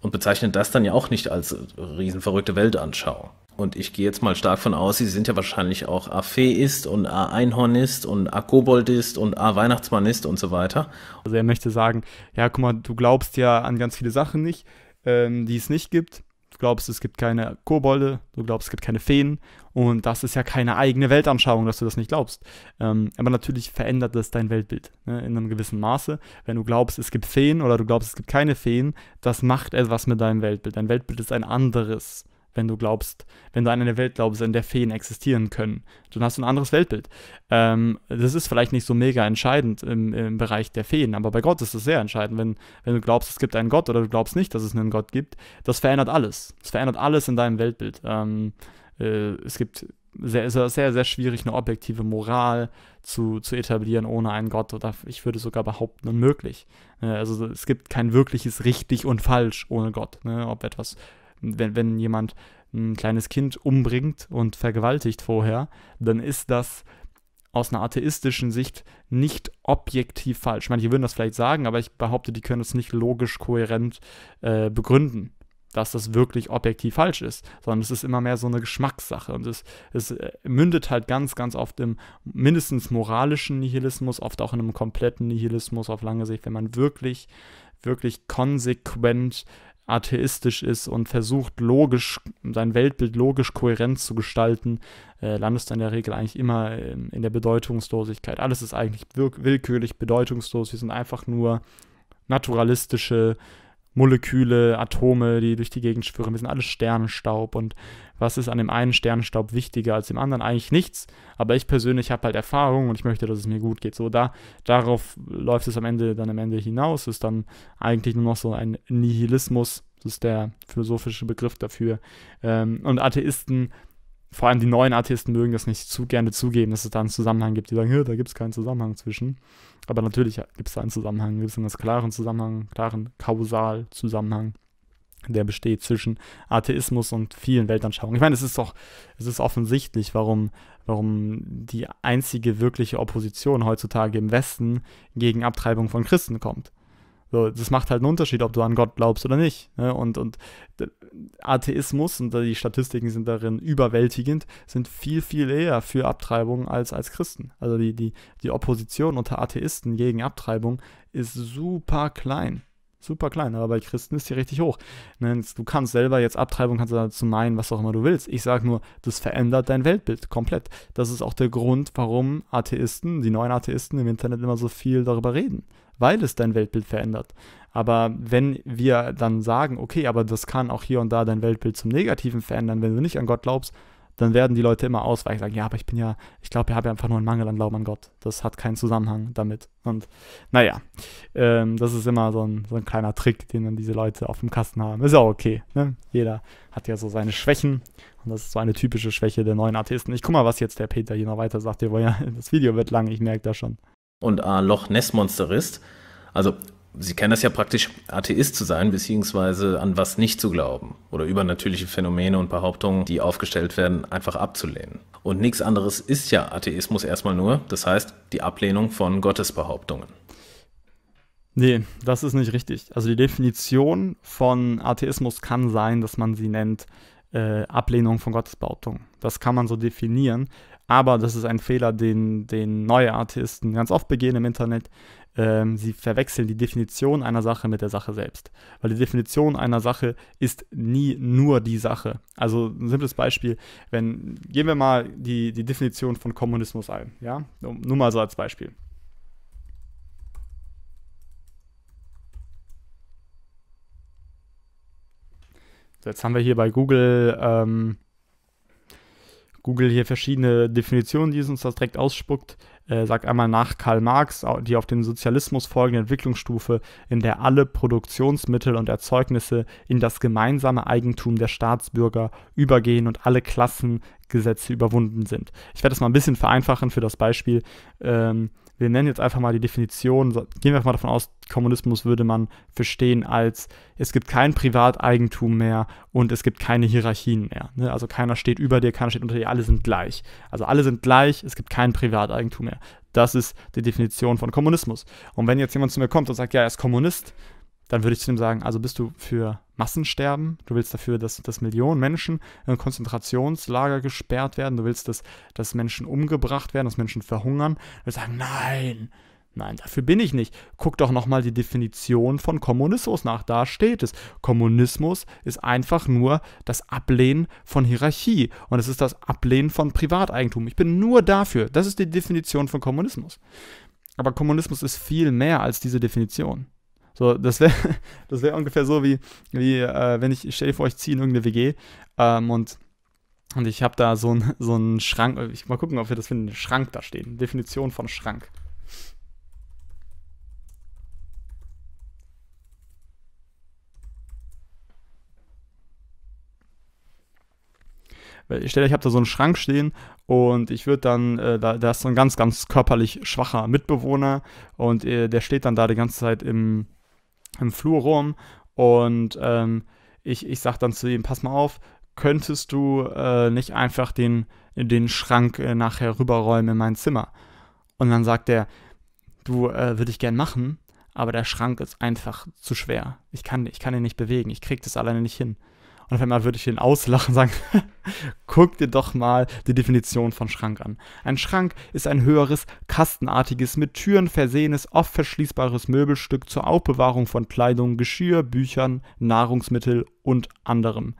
Und bezeichnet das dann ja auch nicht als riesenverrückte Weltanschauung. Und ich gehe jetzt mal stark von aus, Sie sind ja wahrscheinlich auch a ist und A-Einhornist und A-Koboldist und A-Weihnachtsmannist und so weiter. Also er möchte sagen, ja, guck mal, du glaubst ja an ganz viele Sachen nicht, ähm, die es nicht gibt. Du glaubst, es gibt keine Kobolde, du glaubst, es gibt keine Feen. Und das ist ja keine eigene Weltanschauung, dass du das nicht glaubst. Ähm, aber natürlich verändert das dein Weltbild ne, in einem gewissen Maße. Wenn du glaubst, es gibt Feen oder du glaubst, es gibt keine Feen, das macht etwas mit deinem Weltbild. Dein Weltbild ist ein anderes wenn du glaubst, wenn du an eine Welt glaubst, in der Feen existieren können. Dann hast du ein anderes Weltbild. Ähm, das ist vielleicht nicht so mega entscheidend im, im, Bereich der Feen, aber bei Gott ist es sehr entscheidend. Wenn, wenn du glaubst, es gibt einen Gott oder du glaubst nicht, dass es einen Gott gibt, das verändert alles. Das verändert alles in deinem Weltbild. Ähm, äh, es gibt sehr, sehr, sehr schwierig, eine objektive Moral zu, zu etablieren ohne einen Gott oder ich würde sogar behaupten, unmöglich. Äh, also es gibt kein wirkliches richtig und falsch ohne Gott. Ne? Ob etwas wenn, wenn jemand ein kleines Kind umbringt und vergewaltigt vorher, dann ist das aus einer atheistischen Sicht nicht objektiv falsch. Manche würden das vielleicht sagen, aber ich behaupte, die können es nicht logisch kohärent äh, begründen, dass das wirklich objektiv falsch ist, sondern es ist immer mehr so eine Geschmackssache und es, es äh, mündet halt ganz, ganz oft im mindestens moralischen Nihilismus, oft auch in einem kompletten Nihilismus auf lange Sicht, wenn man wirklich, wirklich konsequent atheistisch ist und versucht, logisch, sein Weltbild logisch kohärent zu gestalten, äh, landest du in der Regel eigentlich immer in, ähm, in der Bedeutungslosigkeit. Alles ist eigentlich willkürlich bedeutungslos. Wir sind einfach nur naturalistische Moleküle, Atome, die durch die Gegend schwirren. Wir sind alle Sternenstaub und was ist an dem einen Sternenstaub wichtiger als dem anderen? Eigentlich nichts, aber ich persönlich habe halt Erfahrung und ich möchte, dass es mir gut geht. So, da, darauf läuft es am Ende dann am Ende hinaus. Ist dann eigentlich nur noch so ein Nihilismus, das ist der philosophische Begriff dafür. Ähm, und Atheisten vor allem die neuen Atheisten mögen das nicht zu gerne zugeben, dass es da einen Zusammenhang gibt. Die sagen, da gibt es keinen Zusammenhang zwischen. Aber natürlich gibt es da einen Zusammenhang, gibt es einen klaren Zusammenhang, klaren Kausalzusammenhang, der besteht zwischen Atheismus und vielen Weltanschauungen. Ich meine, es ist doch, es ist offensichtlich, warum, warum die einzige wirkliche Opposition heutzutage im Westen gegen Abtreibung von Christen kommt. So, das macht halt einen Unterschied, ob du an Gott glaubst oder nicht. Ne? Und, und Atheismus, und die Statistiken sind darin überwältigend, sind viel, viel eher für Abtreibung als, als Christen. Also die, die, die Opposition unter Atheisten gegen Abtreibung ist super klein. Super klein, aber bei Christen ist die richtig hoch. Ne, du kannst selber jetzt Abtreibung, kannst dazu meinen, was auch immer du willst. Ich sage nur, das verändert dein Weltbild komplett. Das ist auch der Grund, warum Atheisten, die neuen Atheisten im Internet immer so viel darüber reden weil es dein Weltbild verändert. Aber wenn wir dann sagen, okay, aber das kann auch hier und da dein Weltbild zum Negativen verändern, wenn du nicht an Gott glaubst, dann werden die Leute immer ausweichen, sagen, ja, aber ich bin ja, ich glaube, ich habe ja einfach nur einen Mangel an Glauben an Gott. Das hat keinen Zusammenhang damit. Und naja, ähm, das ist immer so ein, so ein kleiner Trick, den dann diese Leute auf dem Kasten haben. Ist auch okay. Ne? Jeder hat ja so seine Schwächen. Und das ist so eine typische Schwäche der neuen Atheisten. Ich guck mal, was jetzt der Peter hier noch weiter sagt. Wir wollen ja, das Video wird lang, ich merke das schon und A. Loch Ness Monster ist. Also Sie kennen das ja praktisch, Atheist zu sein, beziehungsweise an was nicht zu glauben oder übernatürliche Phänomene und Behauptungen, die aufgestellt werden, einfach abzulehnen. Und nichts anderes ist ja Atheismus erstmal nur, das heißt die Ablehnung von Gottesbehauptungen. Nee, das ist nicht richtig. Also die Definition von Atheismus kann sein, dass man sie nennt äh, Ablehnung von Gottesbehauptungen. Das kann man so definieren. Aber das ist ein Fehler, den, den neue Atheisten ganz oft begehen im Internet. Ähm, sie verwechseln die Definition einer Sache mit der Sache selbst. Weil die Definition einer Sache ist nie nur die Sache. Also ein simples Beispiel, wenn, gehen wir mal die, die Definition von Kommunismus ein, ja? Nur mal so als Beispiel. So, jetzt haben wir hier bei Google ähm, Google hier verschiedene Definitionen, die es uns das direkt ausspuckt. Äh, sagt einmal nach Karl Marx, die auf den Sozialismus folgende Entwicklungsstufe, in der alle Produktionsmittel und Erzeugnisse in das gemeinsame Eigentum der Staatsbürger übergehen und alle Klassengesetze überwunden sind. Ich werde das mal ein bisschen vereinfachen für das Beispiel. Ähm, wir nennen jetzt einfach mal die Definition, gehen wir einfach mal davon aus, Kommunismus würde man verstehen als, es gibt kein Privateigentum mehr und es gibt keine Hierarchien mehr. Ne? Also keiner steht über dir, keiner steht unter dir, alle sind gleich. Also alle sind gleich, es gibt kein Privateigentum mehr. Das ist die Definition von Kommunismus. Und wenn jetzt jemand zu mir kommt und sagt, ja, er ist Kommunist, dann würde ich zu ihm sagen, also bist du für Massensterben, du willst dafür, dass, dass Millionen Menschen in Konzentrationslager gesperrt werden, du willst, dass, dass Menschen umgebracht werden, dass Menschen verhungern. Ich würde sagen, nein, Nein, dafür bin ich nicht. Guck doch nochmal die Definition von Kommunismus nach. Da steht es. Kommunismus ist einfach nur das Ablehnen von Hierarchie und es ist das Ablehnen von Privateigentum. Ich bin nur dafür. Das ist die Definition von Kommunismus. Aber Kommunismus ist viel mehr als diese Definition. So, das wäre das wär ungefähr so wie, wie äh, wenn ich, stell dir vor, ich ziehe in irgendeine WG ähm, und und ich habe da so einen so einen Schrank, ich mal gucken, ob wir das finden, Schrank da stehen. Definition von Schrank. ich stelle, ich habe da so einen Schrank stehen und ich würde dann, äh, da, da, ist so ein ganz, ganz körperlich schwacher Mitbewohner und äh, der steht dann da die ganze Zeit im, im Flur rum und ähm, ich, ich sage dann zu ihm, pass mal auf, könntest du äh, nicht einfach den, den Schrank äh, nachher rüberräumen in mein Zimmer? Und dann sagt er, du, äh, würde ich gern machen, aber der Schrank ist einfach zu schwer. Ich kann, ich kann ihn nicht bewegen, ich krieg das alleine nicht hin. Und auf einmal würde ich ihn auslachen und sagen, guck dir doch mal die Definition von Schrank an. Ein Schrank ist ein höheres, kastenartiges, mit Türen versehenes, oft verschließbares Möbelstück zur Aufbewahrung von Kleidung, Geschirr, Büchern, Nahrungsmittel und anderem.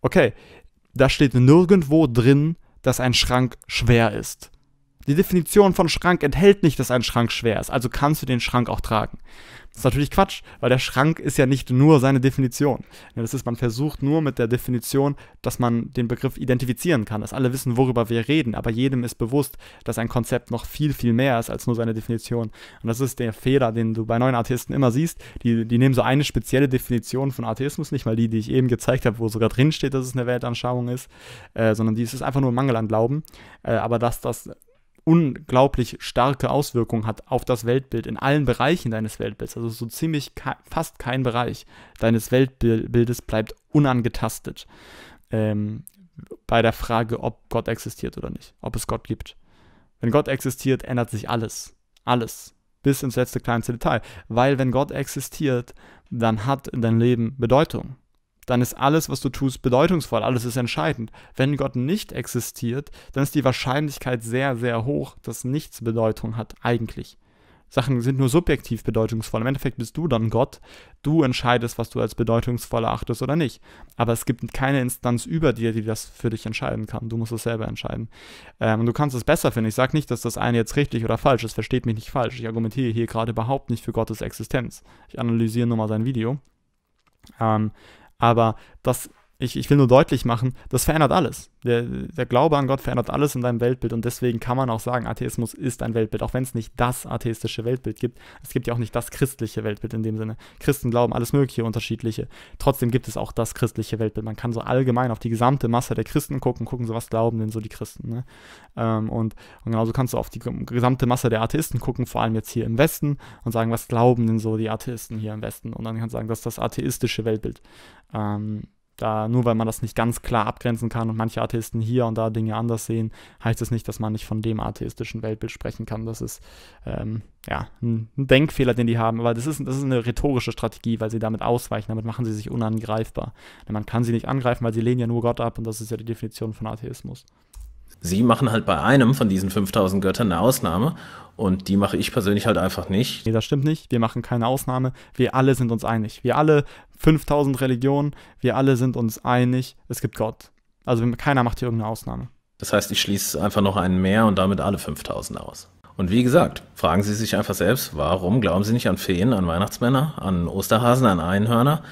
Okay, da steht nirgendwo drin, dass ein Schrank schwer ist. Die Definition von Schrank enthält nicht, dass ein Schrank schwer ist, also kannst du den Schrank auch tragen. Das ist natürlich Quatsch, weil der Schrank ist ja nicht nur seine Definition. Das ist, man versucht nur mit der Definition, dass man den Begriff identifizieren kann, dass alle wissen, worüber wir reden, aber jedem ist bewusst, dass ein Konzept noch viel, viel mehr ist als nur seine Definition. Und das ist der Fehler, den du bei neuen Atheisten immer siehst. Die, die nehmen so eine spezielle Definition von Atheismus, nicht mal die, die ich eben gezeigt habe, wo sogar drin steht, dass es eine Weltanschauung ist, äh, sondern die ist einfach nur ein Mangel an Glauben. Äh, aber dass das unglaublich starke Auswirkungen hat auf das Weltbild in allen Bereichen deines Weltbilds. Also so ziemlich fast kein Bereich deines Weltbildes bleibt unangetastet ähm, bei der Frage, ob Gott existiert oder nicht, ob es Gott gibt. Wenn Gott existiert, ändert sich alles. Alles. Bis ins letzte kleinste Detail. Weil wenn Gott existiert, dann hat dein Leben Bedeutung dann ist alles, was du tust, bedeutungsvoll, alles ist entscheidend. Wenn Gott nicht existiert, dann ist die Wahrscheinlichkeit sehr, sehr hoch, dass nichts Bedeutung hat eigentlich. Sachen sind nur subjektiv bedeutungsvoll. Im Endeffekt bist du dann Gott. Du entscheidest, was du als bedeutungsvoll erachtest oder nicht. Aber es gibt keine Instanz über dir, die das für dich entscheiden kann. Du musst es selber entscheiden. Ähm, und du kannst es besser finden. Ich sage nicht, dass das eine jetzt richtig oder falsch ist. Versteht mich nicht falsch. Ich argumentiere hier gerade überhaupt nicht für Gottes Existenz. Ich analysiere nur mal sein Video. Ähm, aber das ich, ich will nur deutlich machen, das verändert alles. Der, der Glaube an Gott verändert alles in deinem Weltbild und deswegen kann man auch sagen, Atheismus ist ein Weltbild, auch wenn es nicht das atheistische Weltbild gibt. Es gibt ja auch nicht das christliche Weltbild in dem Sinne. Christen glauben alles Mögliche, unterschiedliche. Trotzdem gibt es auch das christliche Weltbild. Man kann so allgemein auf die gesamte Masse der Christen gucken, gucken so, was glauben denn so die Christen. Ne? Ähm, und, und genauso kannst du auf die gesamte Masse der Atheisten gucken, vor allem jetzt hier im Westen, und sagen, was glauben denn so die Atheisten hier im Westen? Und dann kannst du sagen, das ist das atheistische Weltbild. Ähm, da nur weil man das nicht ganz klar abgrenzen kann und manche Atheisten hier und da Dinge anders sehen, heißt es das nicht, dass man nicht von dem atheistischen Weltbild sprechen kann. Das ist ähm, ja ein Denkfehler, den die haben, aber das ist, das ist eine rhetorische Strategie, weil sie damit ausweichen, damit machen sie sich unangreifbar. Denn man kann sie nicht angreifen, weil sie lehnen ja nur Gott ab und das ist ja die Definition von Atheismus sie machen halt bei einem von diesen 5000 Göttern eine Ausnahme und die mache ich persönlich halt einfach nicht. Nee, das stimmt nicht. Wir machen keine Ausnahme. Wir alle sind uns einig. Wir alle 5000 Religionen, wir alle sind uns einig, es gibt Gott. Also keiner macht hier irgendeine Ausnahme. Das heißt, ich schließe einfach noch einen mehr und damit alle 5000 aus. Und wie gesagt, fragen Sie sich einfach selbst, warum glauben Sie nicht an Feen, an Weihnachtsmänner, an Osterhasen, an Einhörner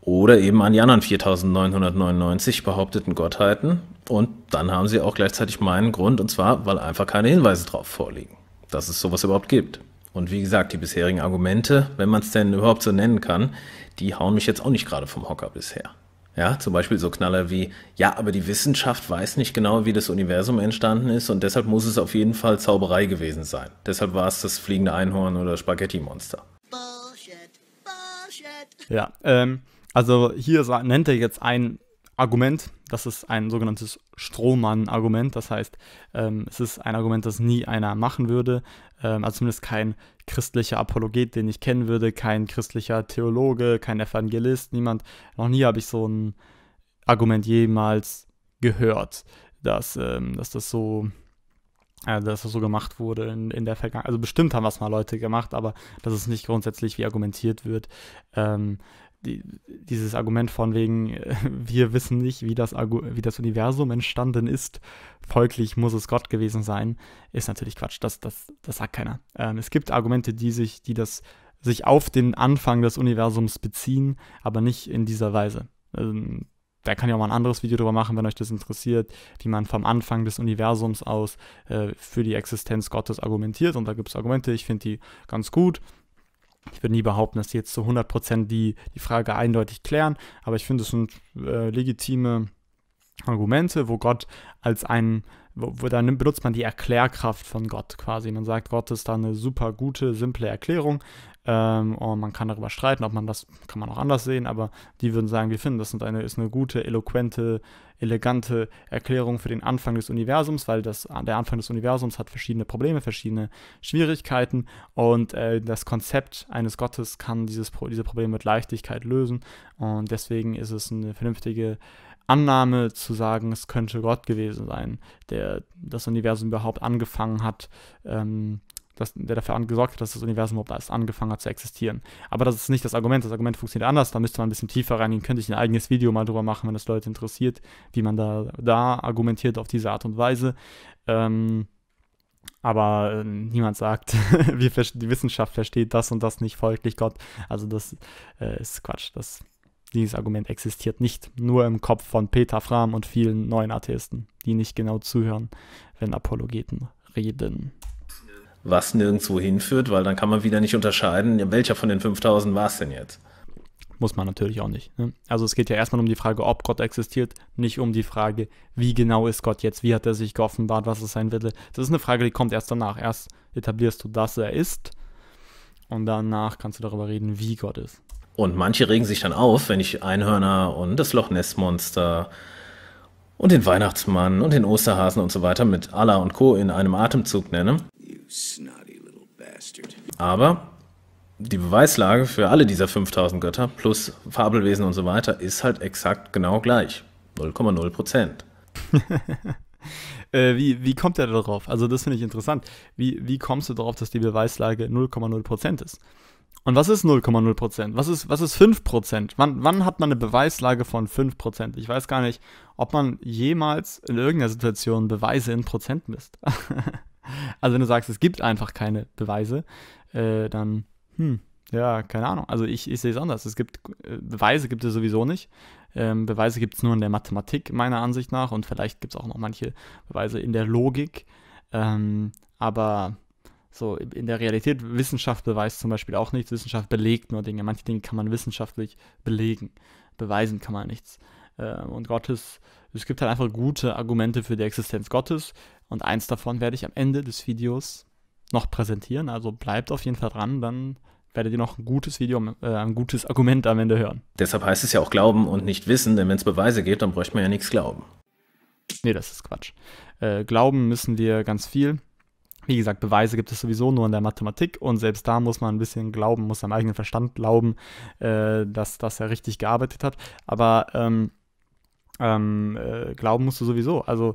oder eben an die anderen 4999 behaupteten Gottheiten und dann haben sie auch gleichzeitig meinen Grund, und zwar, weil einfach keine Hinweise darauf vorliegen, dass es sowas überhaupt gibt. Und wie gesagt, die bisherigen Argumente, wenn man es denn überhaupt so nennen kann, die hauen mich jetzt auch nicht gerade vom Hocker bisher. Ja, zum Beispiel so Knaller wie, ja, aber die Wissenschaft weiß nicht genau, wie das Universum entstanden ist und deshalb muss es auf jeden Fall Zauberei gewesen sein. Deshalb war es das fliegende Einhorn oder Spaghetti-Monster. Bullshit, Bullshit. Ja, ähm, also hier nennt er jetzt ein Argument, das ist ein sogenanntes Strohmann-Argument. Das heißt, ähm, es ist ein Argument, das nie einer machen würde. Ähm, also zumindest kein christlicher Apologet, den ich kennen würde, kein christlicher Theologe, kein Evangelist, niemand. Noch nie habe ich so ein Argument jemals gehört, dass, ähm, dass das so äh, dass das so gemacht wurde in, in der Vergangenheit. Also bestimmt haben das mal Leute gemacht, aber dass es nicht grundsätzlich wie argumentiert wird. Ähm, die, dieses Argument von wegen, wir wissen nicht, wie das, wie das Universum entstanden ist, folglich muss es Gott gewesen sein, ist natürlich Quatsch. Das, das, das sagt keiner. Ähm, es gibt Argumente, die sich, die das sich auf den Anfang des Universums beziehen, aber nicht in dieser Weise. Ähm, da kann ich auch mal ein anderes Video drüber machen, wenn euch das interessiert, wie man vom Anfang des Universums aus äh, für die Existenz Gottes argumentiert. Und da gibt es Argumente, ich finde die ganz gut ich würde nie behaupten, dass die jetzt zu 100% die, die Frage eindeutig klären, aber ich finde, es sind äh, legitime Argumente, wo Gott als ein, wo, wo dann benutzt man die Erklärkraft von Gott quasi. Man sagt, Gott ist da eine super gute, simple Erklärung, ähm, und man kann darüber streiten, ob man das, kann man auch anders sehen, aber die würden sagen, wir finden, das ist eine, ist eine gute, eloquente, elegante Erklärung für den Anfang des Universums, weil das, der Anfang des Universums hat verschiedene Probleme, verschiedene Schwierigkeiten und äh, das Konzept eines Gottes kann dieses, diese Probleme mit Leichtigkeit lösen und deswegen ist es eine vernünftige Annahme zu sagen, es könnte Gott gewesen sein, der das Universum überhaupt angefangen hat. Ähm, dass, der dafür gesorgt hat, dass das Universum überhaupt erst angefangen hat zu existieren. Aber das ist nicht das Argument. Das Argument funktioniert anders. Da müsste man ein bisschen tiefer reingehen. Könnte ich ein eigenes Video mal drüber machen, wenn das Leute interessiert, wie man da, da argumentiert auf diese Art und Weise. Ähm, aber äh, niemand sagt, wir, die Wissenschaft versteht das und das nicht, folglich Gott. Also das äh, ist Quatsch. Das, dieses Argument existiert nicht nur im Kopf von Peter Fram und vielen neuen Atheisten, die nicht genau zuhören, wenn Apologeten reden was nirgendwo hinführt, weil dann kann man wieder nicht unterscheiden, welcher von den 5000 war es denn jetzt. Muss man natürlich auch nicht. Ne? Also es geht ja erstmal um die Frage, ob Gott existiert, nicht um die Frage, wie genau ist Gott jetzt, wie hat er sich geoffenbart, was ist sein Wille. Das ist eine Frage, die kommt erst danach. Erst etablierst du, dass er ist und danach kannst du darüber reden, wie Gott ist. Und manche regen sich dann auf, wenn ich Einhörner und das Loch Ness Monster und den Weihnachtsmann und den Osterhasen und so weiter mit Allah und Co. in einem Atemzug nenne. Aber die Beweislage für alle dieser 5000 Götter plus Fabelwesen und so weiter ist halt exakt genau gleich. 0,0 Prozent. äh, wie, wie kommt er darauf? Also das finde ich interessant. Wie, wie kommst du darauf, dass die Beweislage 0,0 Prozent ist? Und was ist 0,0%? Was ist, was ist 5%? Wann, wann hat man eine Beweislage von 5%? Ich weiß gar nicht, ob man jemals in irgendeiner Situation Beweise in Prozent misst. also wenn du sagst, es gibt einfach keine Beweise, äh, dann, hm, ja, keine Ahnung. Also ich, ich sehe es anders. Es gibt äh, Beweise gibt es sowieso nicht. Ähm, Beweise gibt es nur in der Mathematik, meiner Ansicht nach, und vielleicht gibt es auch noch manche Beweise in der Logik. Ähm, aber so, in der Realität, Wissenschaft beweist zum Beispiel auch nichts. Wissenschaft belegt nur Dinge. Manche Dinge kann man wissenschaftlich belegen. Beweisen kann man nichts. Ähm, und Gottes, es gibt halt einfach gute Argumente für die Existenz Gottes. Und eins davon werde ich am Ende des Videos noch präsentieren. Also bleibt auf jeden Fall dran, dann werdet ihr noch ein gutes Video, äh, ein gutes Argument am Ende hören. Deshalb heißt es ja auch Glauben und nicht Wissen, denn wenn es Beweise gibt, dann bräuchte man ja nichts glauben. Nee, das ist Quatsch. Äh, glauben müssen wir ganz viel. Wie gesagt, Beweise gibt es sowieso nur in der Mathematik und selbst da muss man ein bisschen glauben, muss am eigenen Verstand glauben, äh, dass, dass er richtig gearbeitet hat. Aber ähm, ähm, äh, glauben musst du sowieso. Also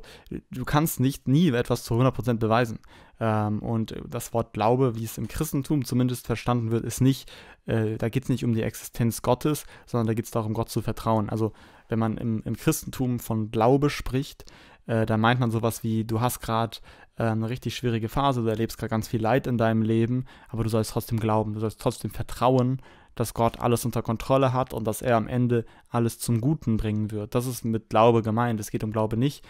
du kannst nicht nie etwas zu 100% beweisen. Ähm, und das Wort Glaube, wie es im Christentum zumindest verstanden wird, ist nicht, äh, da geht es nicht um die Existenz Gottes, sondern da geht es darum, Gott zu vertrauen. Also wenn man im, im Christentum von Glaube spricht, äh, da meint man sowas wie, du hast gerade äh, eine richtig schwierige Phase, du erlebst gerade ganz viel Leid in deinem Leben, aber du sollst trotzdem glauben, du sollst trotzdem vertrauen, dass Gott alles unter Kontrolle hat und dass er am Ende alles zum Guten bringen wird. Das ist mit Glaube gemeint. Es geht um Glaube nicht.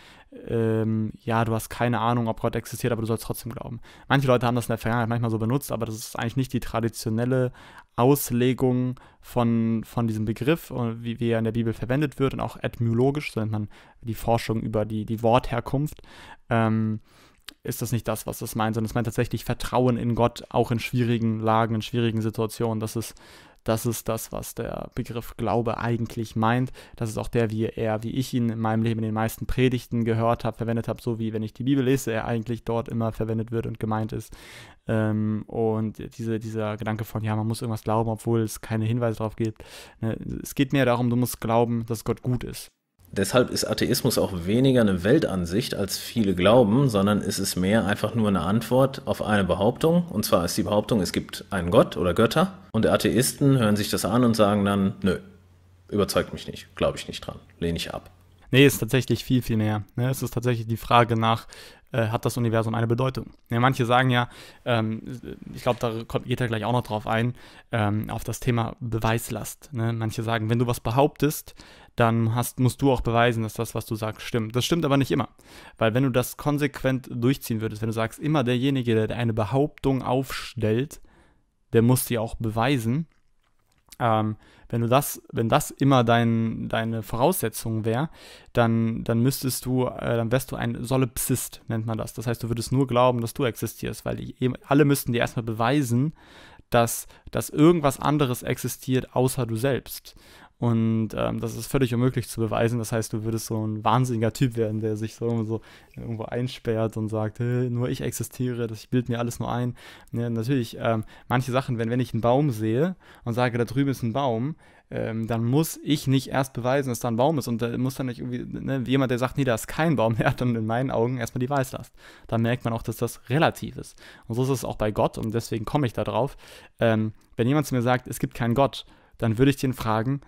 Ähm, ja, du hast keine Ahnung, ob Gott existiert, aber du sollst trotzdem glauben. Manche Leute haben das in der Vergangenheit manchmal so benutzt, aber das ist eigentlich nicht die traditionelle Auslegung von, von diesem Begriff, äh, wie, wie er in der Bibel verwendet wird und auch etymologisch, so nennt man die Forschung über die, die Wortherkunft. Ähm, ist das nicht das, was das meint, sondern es meint tatsächlich Vertrauen in Gott, auch in schwierigen Lagen, in schwierigen Situationen. Das ist, das ist das, was der Begriff Glaube eigentlich meint. Das ist auch der, wie er, wie ich ihn in meinem Leben in den meisten Predigten gehört habe, verwendet habe, so wie wenn ich die Bibel lese, er eigentlich dort immer verwendet wird und gemeint ist. Ähm, und diese, dieser Gedanke von, ja, man muss irgendwas glauben, obwohl es keine Hinweise darauf gibt. Ne, es geht mehr darum, du musst glauben, dass Gott gut ist. Deshalb ist Atheismus auch weniger eine Weltansicht, als viele glauben, sondern es ist mehr einfach nur eine Antwort auf eine Behauptung. Und zwar ist die Behauptung, es gibt einen Gott oder Götter. Und Atheisten hören sich das an und sagen dann, nö, überzeugt mich nicht, glaube ich nicht dran, lehne ich ab. Nee, ist tatsächlich viel, viel mehr. Ne? Es ist tatsächlich die Frage nach, äh, hat das Universum eine Bedeutung? Ja, ne, manche sagen ja, ähm, ich glaube, da kommt, geht er gleich auch noch drauf ein, ähm, auf das Thema Beweislast. Ne? Manche sagen, wenn du was behauptest, dann hast, musst du auch beweisen, dass das, was du sagst, stimmt. Das stimmt aber nicht immer. Weil wenn du das konsequent durchziehen würdest, wenn du sagst, immer derjenige, der eine Behauptung aufstellt, der muss sie auch beweisen, ähm, wenn du das, wenn das immer dein, deine Voraussetzung wäre, dann, dann müsstest du, äh, dann wärst du ein Solipsist, nennt man das. Das heißt, du würdest nur glauben, dass du existierst, weil die, alle müssten dir erstmal beweisen, dass, dass irgendwas anderes existiert außer du selbst. Und ähm, das ist völlig unmöglich zu beweisen. Das heißt, du würdest so ein wahnsinniger Typ werden, der sich so, so irgendwo einsperrt und sagt, nur ich existiere, das, ich bilde mir alles nur ein. Ja, ne, natürlich, ähm, manche Sachen, wenn, wenn ich einen Baum sehe und sage, da drüben ist ein Baum, ähm, dann muss ich nicht erst beweisen, dass da ein Baum ist. Und da muss dann nicht irgendwie, ne, jemand, der sagt, nee, da ist kein Baum, der hat dann in meinen Augen erstmal die Weißlast. Dann merkt man auch, dass das relativ ist. Und so ist es auch bei Gott und deswegen komme ich da drauf. Ähm, wenn jemand zu mir sagt, es gibt keinen Gott, dann würde ich den fragen,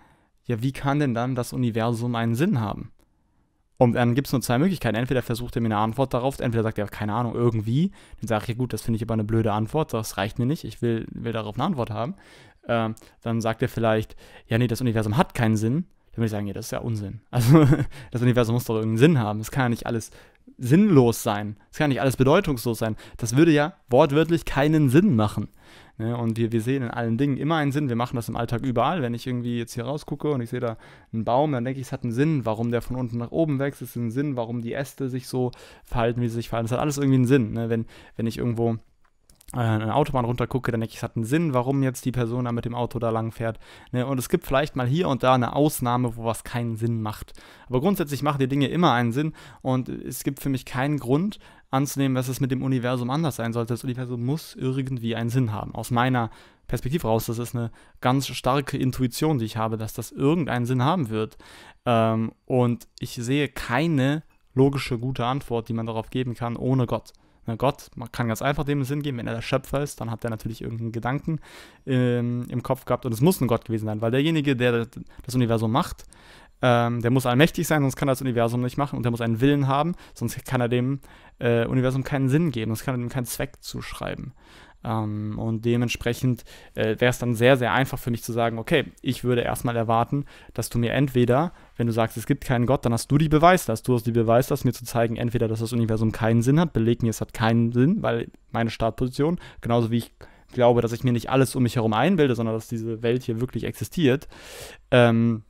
ja, wie kann denn dann das Universum einen Sinn haben? Und dann gibt es nur zwei Möglichkeiten. Entweder versucht er mir eine Antwort darauf, entweder sagt er, keine Ahnung, irgendwie. Dann sage ich, ja gut, das finde ich aber eine blöde Antwort, das reicht mir nicht, ich will, will darauf eine Antwort haben. Ähm, dann sagt er vielleicht, ja nee, das Universum hat keinen Sinn dann würde ich sagen, ja, das ist ja Unsinn. Also das Universum muss doch irgendeinen Sinn haben. Es kann ja nicht alles sinnlos sein. Es kann nicht alles bedeutungslos sein. Das würde ja wortwörtlich keinen Sinn machen. Ne? Und wir, wir sehen in allen Dingen immer einen Sinn. Wir machen das im Alltag überall. Wenn ich irgendwie jetzt hier rausgucke und ich sehe da einen Baum, dann denke ich, es hat einen Sinn, warum der von unten nach oben wächst. Es hat einen Sinn, warum die Äste sich so verhalten, wie sie sich verhalten. Es hat alles irgendwie einen Sinn. Ne? Wenn, wenn ich irgendwo äh, eine Autobahn runtergucke, dann denke ich, es hat einen Sinn, warum jetzt die Person da mit dem Auto da lang fährt. Ne? Und es gibt vielleicht mal hier und da eine Ausnahme, wo was keinen Sinn macht. Aber grundsätzlich machen die Dinge immer einen Sinn und es gibt für mich keinen Grund anzunehmen, dass es mit dem Universum anders sein sollte. Also das Universum muss irgendwie einen Sinn haben. Aus meiner Perspektive raus, das ist eine ganz starke Intuition, die ich habe, dass das irgendeinen Sinn haben wird. Ähm, und ich sehe keine logische, gute Antwort, die man darauf geben kann, ohne Gott. Gott, man kann ganz einfach dem Sinn geben, wenn er der Schöpfer ist, dann hat er natürlich irgendeinen Gedanken ähm, im Kopf gehabt und es muss ein Gott gewesen sein, weil derjenige, der das Universum macht, ähm, der muss allmächtig sein, sonst kann er das Universum nicht machen und der muss einen Willen haben, sonst kann er dem äh, Universum keinen Sinn geben, sonst kann er dem keinen Zweck zuschreiben. Ähm, und dementsprechend äh, wäre es dann sehr, sehr einfach für mich zu sagen, okay, ich würde erstmal erwarten, dass du mir entweder, wenn du sagst, es gibt keinen Gott, dann hast du die Beweislast. Du hast die Beweislast, mir zu zeigen, entweder, dass das Universum keinen Sinn hat, beleg mir, es hat keinen Sinn, weil meine Startposition, genauso wie ich glaube, dass ich mir nicht alles um mich herum einbilde, sondern dass diese Welt hier wirklich existiert. Ähm,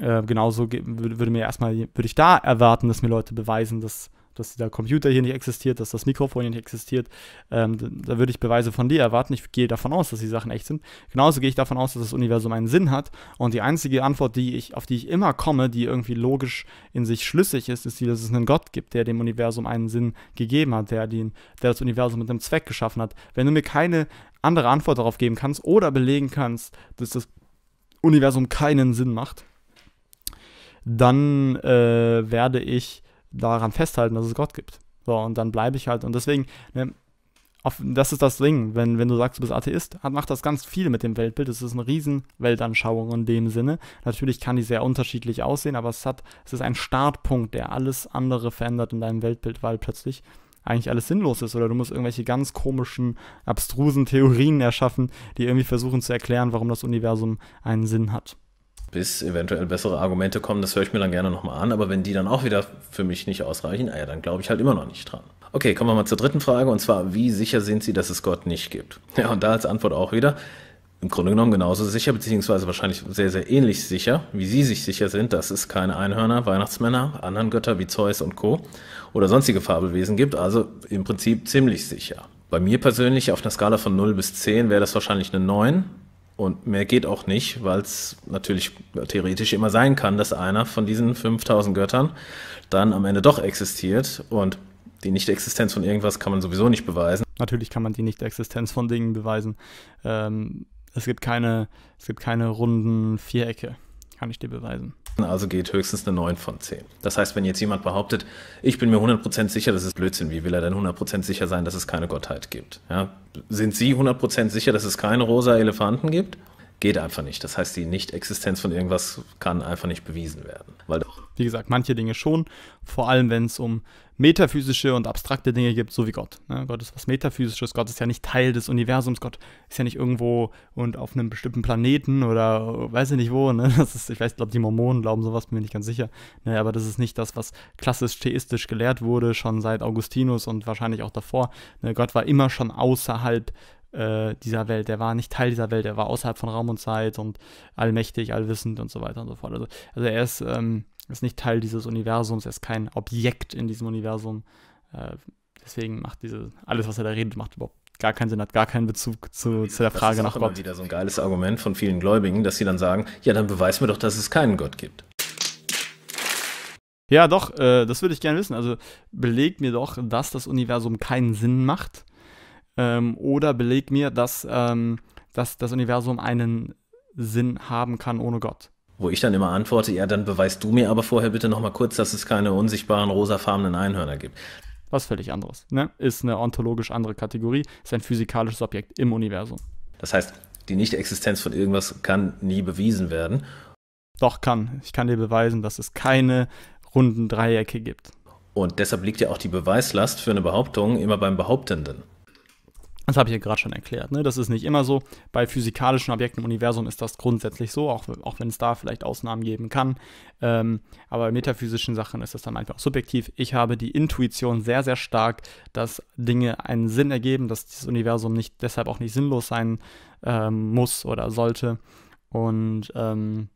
äh, genauso würde mir erstmal, würde ich da erwarten, dass mir Leute beweisen, dass dass der Computer hier nicht existiert, dass das Mikrofon hier nicht existiert. Ähm, da, würde ich Beweise von dir erwarten. Ich gehe davon aus, dass die Sachen echt sind. Genauso gehe ich davon aus, dass das Universum einen Sinn hat. Und die einzige Antwort, die ich, auf die ich immer komme, die irgendwie logisch in sich schlüssig ist, ist die, dass es einen Gott gibt, der dem Universum einen Sinn gegeben hat, der, den, der das Universum mit einem Zweck geschaffen hat. Wenn du mir keine andere Antwort darauf geben kannst oder belegen kannst, dass das Universum keinen Sinn macht, dann äh, werde ich daran festhalten, dass es Gott gibt. So, und dann bleibe ich halt. Und deswegen, ne, auf, das ist das Ding, wenn, wenn du sagst, du bist Atheist, hat, macht das ganz viel mit dem Weltbild. Es ist eine riesen Weltanschauung in dem Sinne. Natürlich kann die sehr unterschiedlich aussehen, aber es, hat, es ist ein Startpunkt, der alles andere verändert in deinem Weltbild, weil plötzlich eigentlich alles sinnlos ist oder du musst irgendwelche ganz komischen, abstrusen Theorien erschaffen, die irgendwie versuchen zu erklären, warum das Universum einen Sinn hat bis eventuell bessere Argumente kommen. Das höre ich mir dann gerne nochmal an. Aber wenn die dann auch wieder für mich nicht ausreichen, naja, ah dann glaube ich halt immer noch nicht dran. Okay, kommen wir mal zur dritten Frage. Und zwar, wie sicher sind Sie, dass es Gott nicht gibt? Ja, und da als Antwort auch wieder, im Grunde genommen genauso sicher, beziehungsweise wahrscheinlich sehr, sehr ähnlich sicher, wie Sie sich sicher sind, dass es keine Einhörner, Weihnachtsmänner, anderen Götter wie Zeus und Co. oder sonstige Fabelwesen gibt. Also im Prinzip ziemlich sicher. Bei mir persönlich auf einer Skala von 0 bis 10 wäre das wahrscheinlich eine 9. Und mehr geht auch nicht, weil es natürlich theoretisch immer sein kann, dass einer von diesen 5000 Göttern dann am Ende doch existiert und die Nicht-Existenz von irgendwas kann man sowieso nicht beweisen. Natürlich kann man die Nicht-Existenz von Dingen beweisen. Ähm, es, gibt keine, es gibt keine runden Vierecke kann ich dir beweisen. Also geht höchstens eine 9 von 10. Das heißt, wenn jetzt jemand behauptet, ich bin mir 100% sicher, das ist Blödsinn, wie will er denn 100% sicher sein, dass es keine Gottheit gibt? Ja? Sind Sie 100% sicher, dass es keine rosa Elefanten gibt? Geht einfach nicht. Das heißt, die Nicht-Existenz von irgendwas kann einfach nicht bewiesen werden. Weil Wie gesagt, manche Dinge schon, vor allem wenn es um metaphysische und abstrakte Dinge gibt, so wie Gott. Ne? Gott ist was Metaphysisches, Gott ist ja nicht Teil des Universums, Gott ist ja nicht irgendwo und auf einem bestimmten Planeten oder weiß ich nicht wo. Ne? Das ist, ich weiß, glaube, die Mormonen glauben sowas, bin mir nicht ganz sicher. Ne? Aber das ist nicht das, was klassisch theistisch gelehrt wurde, schon seit Augustinus und wahrscheinlich auch davor. Ne? Gott war immer schon außerhalb äh, dieser Welt, der war nicht Teil dieser Welt, er war außerhalb von Raum und Zeit und allmächtig, allwissend und so weiter und so fort. Also, also er ist ähm, ist nicht Teil dieses Universums, er ist kein Objekt in diesem Universum. Äh, deswegen macht diese, alles, was er da redet, macht überhaupt gar keinen Sinn, hat gar keinen Bezug zu, zu der Frage nach Gott. Das ist immer wieder so ein geiles Argument von vielen Gläubigen, dass sie dann sagen, ja, dann beweis mir doch, dass es keinen Gott gibt. Ja, doch, äh, das würde ich gerne wissen. Also beleg mir doch, dass das Universum keinen Sinn macht. Ähm, oder beleg mir, dass, ähm, dass das Universum einen Sinn haben kann ohne Gott. Wo ich dann immer antworte, ja, dann beweist du mir aber vorher bitte nochmal kurz, dass es keine unsichtbaren rosafarbenen Einhörner gibt. Was völlig anderes, ne? Ist eine ontologisch andere Kategorie, ist ein physikalisches Objekt im Universum. Das heißt, die Nicht-Existenz von irgendwas kann nie bewiesen werden. Doch kann. Ich kann dir beweisen, dass es keine runden Dreiecke gibt. Und deshalb liegt ja auch die Beweislast für eine Behauptung immer beim Behauptenden. Das habe ich ja gerade schon erklärt. Ne? Das ist nicht immer so. Bei physikalischen Objekten im Universum ist das grundsätzlich so, auch, auch wenn es da vielleicht Ausnahmen geben kann. Ähm, aber bei metaphysischen Sachen ist das dann einfach subjektiv. Ich habe die Intuition sehr, sehr stark, dass Dinge einen Sinn ergeben, dass das Universum nicht deshalb auch nicht sinnlos sein ähm, muss oder sollte. Und ähm,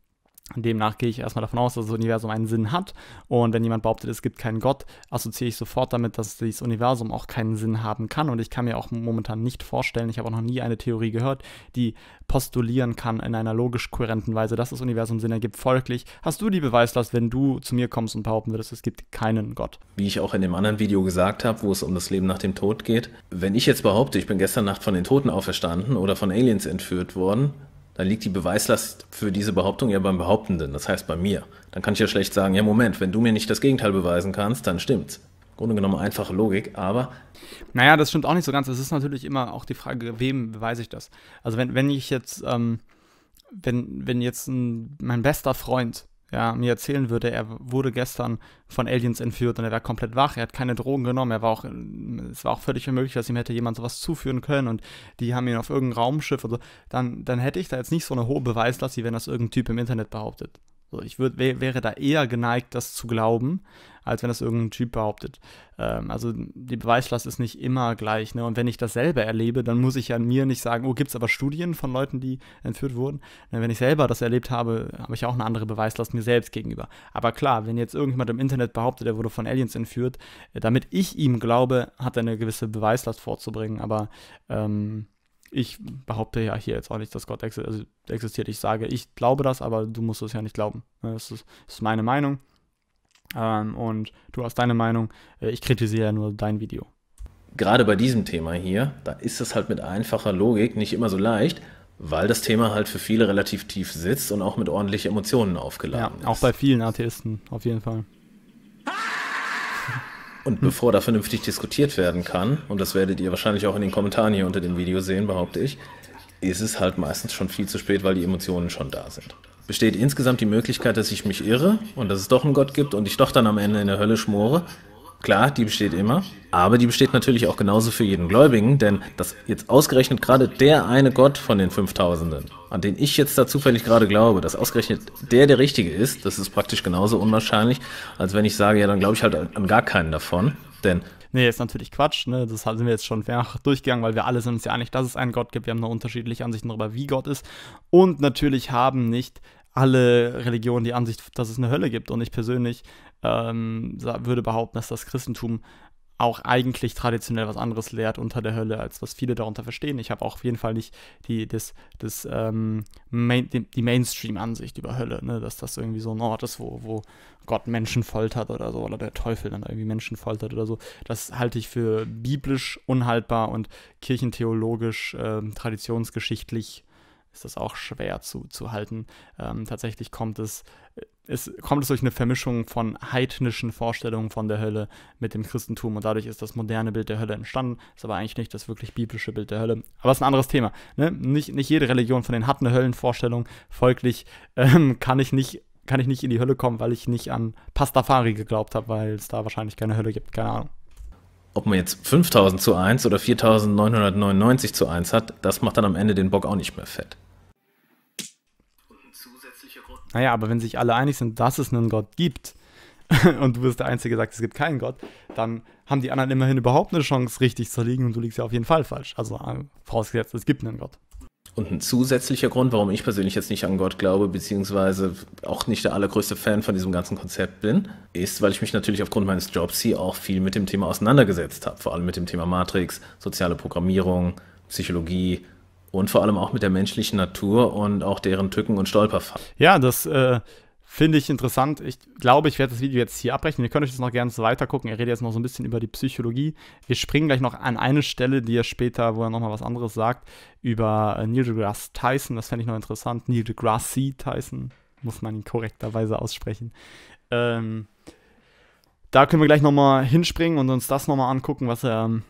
Demnach gehe ich erstmal davon aus, dass das Universum einen Sinn hat. Und wenn jemand behauptet, es gibt keinen Gott, assoziiere ich sofort damit, dass dieses Universum auch keinen Sinn haben kann. Und ich kann mir auch momentan nicht vorstellen, ich habe auch noch nie eine Theorie gehört, die postulieren kann in einer logisch kohärenten Weise, dass das Universum Sinn ergibt. Folglich hast du die Beweislast, wenn du zu mir kommst und behaupten würdest, es gibt keinen Gott. Wie ich auch in dem anderen Video gesagt habe, wo es um das Leben nach dem Tod geht, wenn ich jetzt behaupte, ich bin gestern Nacht von den Toten auferstanden oder von Aliens entführt worden, dann liegt die Beweislast für diese Behauptung ja beim Behauptenden, das heißt bei mir. Dann kann ich ja schlecht sagen, ja Moment, wenn du mir nicht das Gegenteil beweisen kannst, dann stimmt's. Grunde genommen einfache Logik, aber. Naja, das stimmt auch nicht so ganz. Es ist natürlich immer auch die Frage, wem beweise ich das? Also wenn, wenn ich jetzt, ähm, wenn, wenn jetzt ein, mein bester Freund ja, mir erzählen würde, er wurde gestern von Aliens entführt und er war komplett wach, er hat keine Drogen genommen, er war auch, es war auch völlig unmöglich, dass ihm hätte jemand sowas zuführen können und die haben ihn auf irgendein Raumschiff und so, dann, dann hätte ich da jetzt nicht so eine hohe Beweislast, wie wenn das irgendein Typ im Internet behauptet. So, ich würd, wär, wäre da eher geneigt, das zu glauben, als wenn das irgendein Typ behauptet. Ähm, also die Beweislast ist nicht immer gleich. Ne? Und wenn ich das selber erlebe, dann muss ich an mir nicht sagen, oh, gibt es aber Studien von Leuten, die entführt wurden. Ne, wenn ich selber das erlebt habe, habe ich auch eine andere Beweislast mir selbst gegenüber. Aber klar, wenn jetzt irgendjemand im Internet behauptet, er wurde von Aliens entführt, äh, damit ich ihm glaube, hat er eine gewisse Beweislast vorzubringen. Aber ähm, ich behaupte ja hier jetzt auch nicht, dass Gott also existiert. Ich sage, ich glaube das, aber du musst es ja nicht glauben. Ne, das ist, das ist meine Meinung. Ähm, und du hast deine Meinung. Äh, ich kritisiere ja nur dein Video. Gerade bei diesem Thema hier, da ist es halt mit einfacher Logik nicht immer so leicht, weil das Thema halt für viele relativ tief sitzt und auch mit ordentlich Emotionen aufgeladen ja, ist. Auch bei vielen Atheisten, auf jeden Fall. Ah! Und hm. bevor da vernünftig diskutiert werden kann, und das werdet ihr wahrscheinlich auch in den Kommentaren hier unter dem Video sehen, behaupte ich, ist es halt meistens schon viel zu spät, weil die Emotionen schon da sind. Besteht insgesamt die Möglichkeit, dass ich mich irre und dass es doch einen Gott gibt und ich doch dann am Ende in der Hölle schmore? Klar, die besteht immer, aber die besteht natürlich auch genauso für jeden Gläubigen, denn dass jetzt ausgerechnet gerade der eine Gott von den 5000, an den ich jetzt da zufällig gerade glaube, dass ausgerechnet der der Richtige ist, das ist praktisch genauso unwahrscheinlich, als wenn ich sage, ja, dann glaube ich halt an gar keinen davon, denn Nee, ist natürlich Quatsch, ne? Das sind wir jetzt schon durchgegangen, weil wir alle sind uns ja einig, dass es einen Gott gibt. Wir haben nur unterschiedliche Ansichten darüber, wie Gott ist. Und natürlich haben nicht alle Religionen die Ansicht, dass es eine Hölle gibt. Und ich persönlich ähm, würde behaupten, dass das Christentum auch eigentlich traditionell was anderes lehrt unter der Hölle, als was viele darunter verstehen. Ich habe auch auf jeden Fall nicht die, das, das, ähm, Main, die Mainstream-Ansicht über Hölle, ne? dass das irgendwie so ein Ort ist, wo, wo Gott Menschen foltert oder so, oder der Teufel dann irgendwie Menschen foltert oder so. Das halte ich für biblisch unhaltbar und kirchentheologisch, ähm, traditionsgeschichtlich ist das auch schwer zu, zu halten. Ähm, tatsächlich kommt es äh, es kommt es durch eine Vermischung von heidnischen Vorstellungen von der Hölle mit dem Christentum und dadurch ist das moderne Bild der Hölle entstanden. Ist aber eigentlich nicht das wirklich biblische Bild der Hölle. Aber es ist ein anderes Thema. Ne? Nicht, nicht jede Religion von denen hat eine Höllenvorstellung. Folglich ähm, kann ich nicht kann ich nicht in die Hölle kommen, weil ich nicht an Pastafari geglaubt habe, weil es da wahrscheinlich keine Hölle gibt. Keine Ahnung. Ob man jetzt 5000 zu 1 oder 4999 zu 1 hat, das macht dann am Ende den Bock auch nicht mehr fett. Naja, aber wenn sich alle einig sind, dass es einen Gott gibt und du bist der Einzige, der sagt, es gibt keinen Gott, dann haben die anderen immerhin überhaupt eine Chance, richtig zu liegen und du liegst ja auf jeden Fall falsch. Also äh, vorausgesetzt, es gibt einen Gott. Und ein zusätzlicher Grund, warum ich persönlich jetzt nicht an Gott glaube, beziehungsweise auch nicht der allergrößte Fan von diesem ganzen Konzept bin, ist, weil ich mich natürlich aufgrund meines Jobs hier auch viel mit dem Thema auseinandergesetzt habe. Vor allem mit dem Thema Matrix, soziale Programmierung, Psychologie, und vor allem auch mit der menschlichen Natur und auch deren Tücken und Stolperfallen. Ja, das äh, finde ich interessant. Ich glaube, ich werde das Video jetzt hier abbrechen. Ihr könnt euch das noch gerne so weitergucken. gucken. Er redet jetzt noch so ein bisschen über die Psychologie. Wir springen gleich noch an eine Stelle, die er später, wo er nochmal was anderes sagt, über äh, Neil deGrasse Tyson. Das fände ich noch interessant. Neil deGrasse Tyson, muss man ihn korrekterweise aussprechen. Ähm, da können wir gleich nochmal hinspringen und uns das nochmal angucken, was er ähm,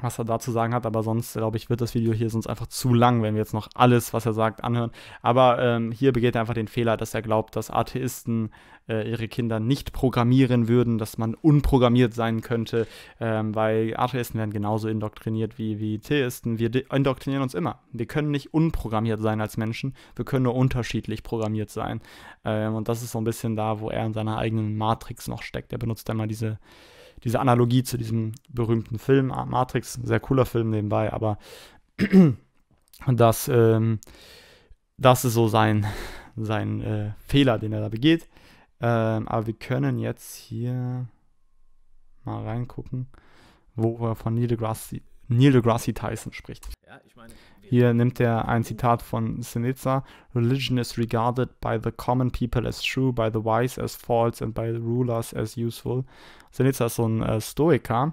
was er dazu zu sagen hat, aber sonst, glaube ich, wird das Video hier sonst einfach zu lang, wenn wir jetzt noch alles, was er sagt, anhören. Aber ähm, hier begeht er einfach den Fehler, dass er glaubt, dass Atheisten äh, ihre Kinder nicht programmieren würden, dass man unprogrammiert sein könnte, ähm, weil Atheisten werden genauso indoktriniert wie, wie Theisten. Wir indoktrinieren uns immer. Wir können nicht unprogrammiert sein als Menschen, wir können nur unterschiedlich programmiert sein. Ähm, und das ist so ein bisschen da, wo er in seiner eigenen Matrix noch steckt. Er benutzt einmal diese diese Analogie zu diesem berühmten Film Matrix, ein sehr cooler Film nebenbei, aber das, ähm, das ist so sein, sein äh, Fehler, den er da begeht. Ähm, aber wir können jetzt hier mal reingucken, wo wir von Neil deGrasse Neil deGrasse Tyson spricht. Hier nimmt er ein Zitat von Seneca: Religion is regarded by the common people as true, by the wise as false and by the rulers as useful. Seneca ist so ein äh, Stoiker.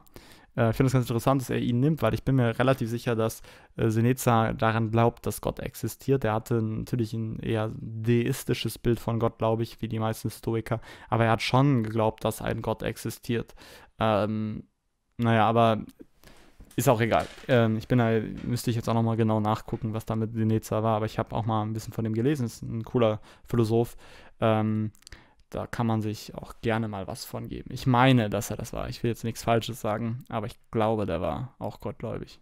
Äh, ich finde es ganz interessant, dass er ihn nimmt, weil ich bin mir relativ sicher, dass äh, Seneca daran glaubt, dass Gott existiert. Er hatte natürlich ein eher deistisches Bild von Gott, glaube ich, wie die meisten Stoiker. Aber er hat schon geglaubt, dass ein Gott existiert. Ähm, naja, aber ist auch egal. Ähm, ich bin da, müsste ich jetzt auch nochmal genau nachgucken, was da mit Seneca war, aber ich habe auch mal ein bisschen von dem gelesen. Ist ein cooler Philosoph. Ähm, da kann man sich auch gerne mal was von geben. Ich meine, dass er das war. Ich will jetzt nichts Falsches sagen, aber ich glaube, der war auch gottgläubig.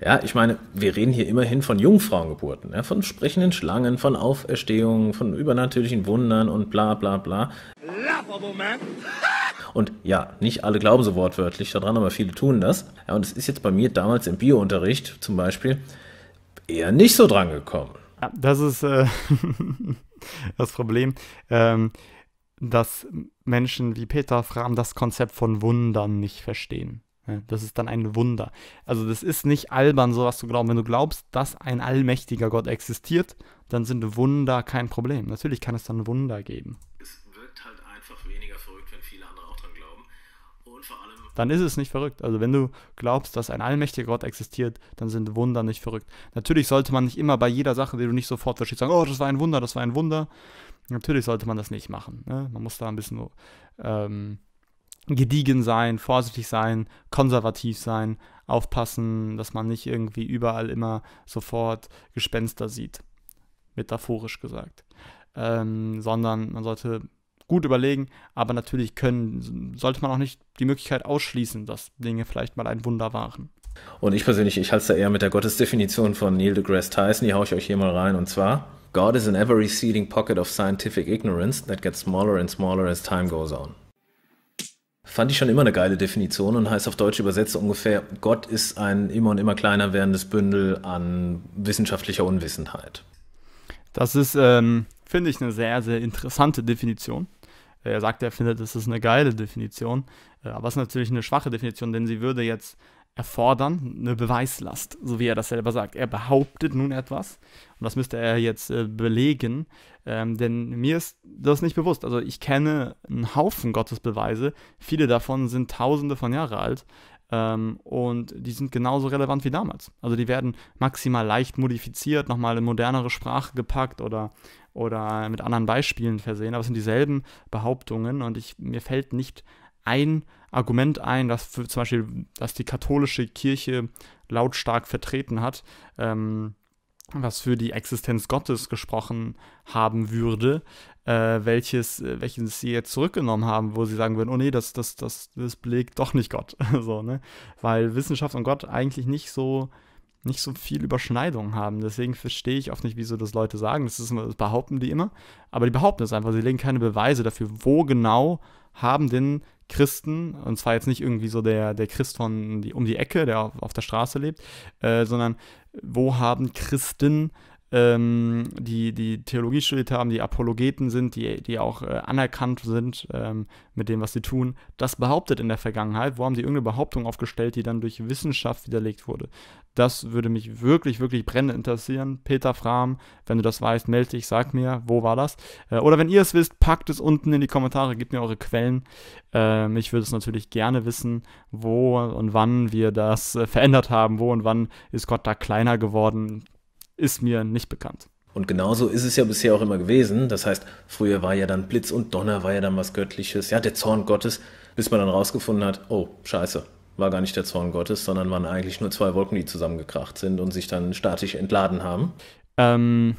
Ja, ich meine, wir reden hier immerhin von Jungfrauengeburten, ja, von sprechenden Schlangen, von Auferstehungen, von übernatürlichen Wundern und bla bla bla. Laughable, man! Und ja, nicht alle glauben so wortwörtlich daran, aber viele tun das. Ja, und es ist jetzt bei mir damals im Biounterricht zum Beispiel eher nicht so dran gekommen. Das ist äh, das Problem, ähm, dass Menschen wie Peter Fram das Konzept von Wundern nicht verstehen. Das ist dann ein Wunder. Also das ist nicht albern, sowas zu glauben. Wenn du glaubst, dass ein allmächtiger Gott existiert, dann sind Wunder kein Problem. Natürlich kann es dann Wunder geben. dann ist es nicht verrückt. Also wenn du glaubst, dass ein allmächtiger Gott existiert, dann sind Wunder nicht verrückt. Natürlich sollte man nicht immer bei jeder Sache, die du nicht sofort verstehst, sagen, oh, das war ein Wunder, das war ein Wunder. Natürlich sollte man das nicht machen. Ne? Man muss da ein bisschen ähm, gediegen sein, vorsichtig sein, konservativ sein, aufpassen, dass man nicht irgendwie überall immer sofort Gespenster sieht. Metaphorisch gesagt. Ähm, sondern man sollte gut überlegen, aber natürlich können, sollte man auch nicht die Möglichkeit ausschließen, dass Dinge vielleicht mal ein Wunder waren. Und ich persönlich, ich halte es da eher mit der Gottesdefinition von Neil deGrasse Tyson, die haue ich euch hier mal rein, und zwar God is in every seeding pocket of scientific ignorance that gets smaller and smaller as time goes on. Fand ich schon immer eine geile Definition und heißt auf Deutsch übersetzt ungefähr, Gott ist ein immer und immer kleiner werdendes Bündel an wissenschaftlicher Unwissenheit. Das ist, ähm, finde ich, eine sehr, sehr interessante Definition. Äh, er sagt, er findet, das ist eine geile Definition, äh, aber es ist natürlich eine schwache Definition, denn sie würde jetzt erfordern eine Beweislast, so wie er das selber sagt. Er behauptet nun etwas und das müsste er jetzt äh, belegen, ähm, denn mir ist das nicht bewusst. Also ich kenne einen Haufen Gottesbeweise, viele davon sind tausende von Jahren alt ähm, und die sind genauso relevant wie damals. Also die werden maximal leicht modifiziert, nochmal in modernere Sprache gepackt oder oder mit anderen Beispielen versehen, aber es sind dieselben Behauptungen und ich, mir fällt nicht ein Argument ein, das zum Beispiel, dass die katholische Kirche lautstark vertreten hat, ähm, was für die Existenz Gottes gesprochen haben würde, äh, welches, äh, welches sie jetzt zurückgenommen haben, wo sie sagen würden, oh nee, das, das, das, das belegt doch nicht Gott. so, ne? Weil Wissenschaft und Gott eigentlich nicht so nicht so viel Überschneidung haben. Deswegen verstehe ich oft nicht, wieso das Leute sagen. Das, ist, das behaupten die immer. Aber die behaupten es einfach. Sie legen keine Beweise dafür, wo genau haben denn Christen, und zwar jetzt nicht irgendwie so der, der Christ von die, um die Ecke, der auf, auf der Straße lebt, äh, sondern wo haben Christen ähm, die, die Theologie studiert haben, die Apologeten sind, die, die auch äh, anerkannt sind ähm, mit dem, was sie tun, das behauptet in der Vergangenheit? Wo haben sie irgendeine Behauptung aufgestellt, die dann durch Wissenschaft widerlegt wurde? Das würde mich wirklich, wirklich brennend interessieren. Peter Frahm, wenn du das weißt, melde dich, sag mir, wo war das? Äh, oder wenn ihr es wisst, packt es unten in die Kommentare, gebt mir eure Quellen. Ähm, ich würde es natürlich gerne wissen, wo und wann wir das äh, verändert haben, wo und wann ist Gott da kleiner geworden ist mir nicht bekannt. Und genauso ist es ja bisher auch immer gewesen. Das heißt, früher war ja dann Blitz und Donner, war ja dann was Göttliches, ja, der Zorn Gottes, bis man dann rausgefunden hat, oh, scheiße, war gar nicht der Zorn Gottes, sondern waren eigentlich nur zwei Wolken, die zusammengekracht sind und sich dann statisch entladen haben. Ähm,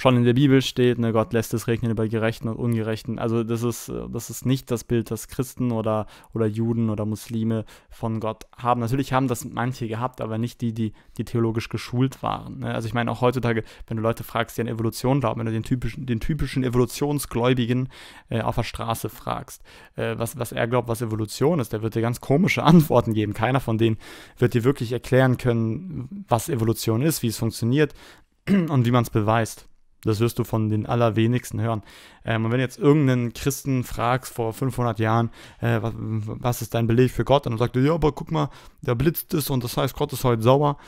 schon in der Bibel steht, ne, Gott lässt es regnen über Gerechten und Ungerechten. Also das ist, äh, das ist nicht das Bild, das Christen oder, oder Juden oder Muslime von Gott haben. Natürlich haben das manche gehabt, aber nicht die, die, die theologisch geschult waren. Ne? Also ich meine auch heutzutage, wenn du Leute fragst, die an Evolution glauben, wenn du den typischen, den typischen Evolutionsgläubigen äh, auf der Straße fragst, äh, was, was er glaubt, was Evolution ist, der wird dir ganz komische Antworten geben. Keiner von denen wird dir wirklich erklären können, was Evolution ist, wie es funktioniert und wie man es beweist. Das wirst du von den allerwenigsten hören. Ähm, und wenn jetzt irgendeinen Christen fragst vor 500 Jahren, äh, was, was, ist dein Beleg für Gott, und dann sagt er, ja, aber guck mal, da blitzt es und das heißt, Gott ist heute sauer.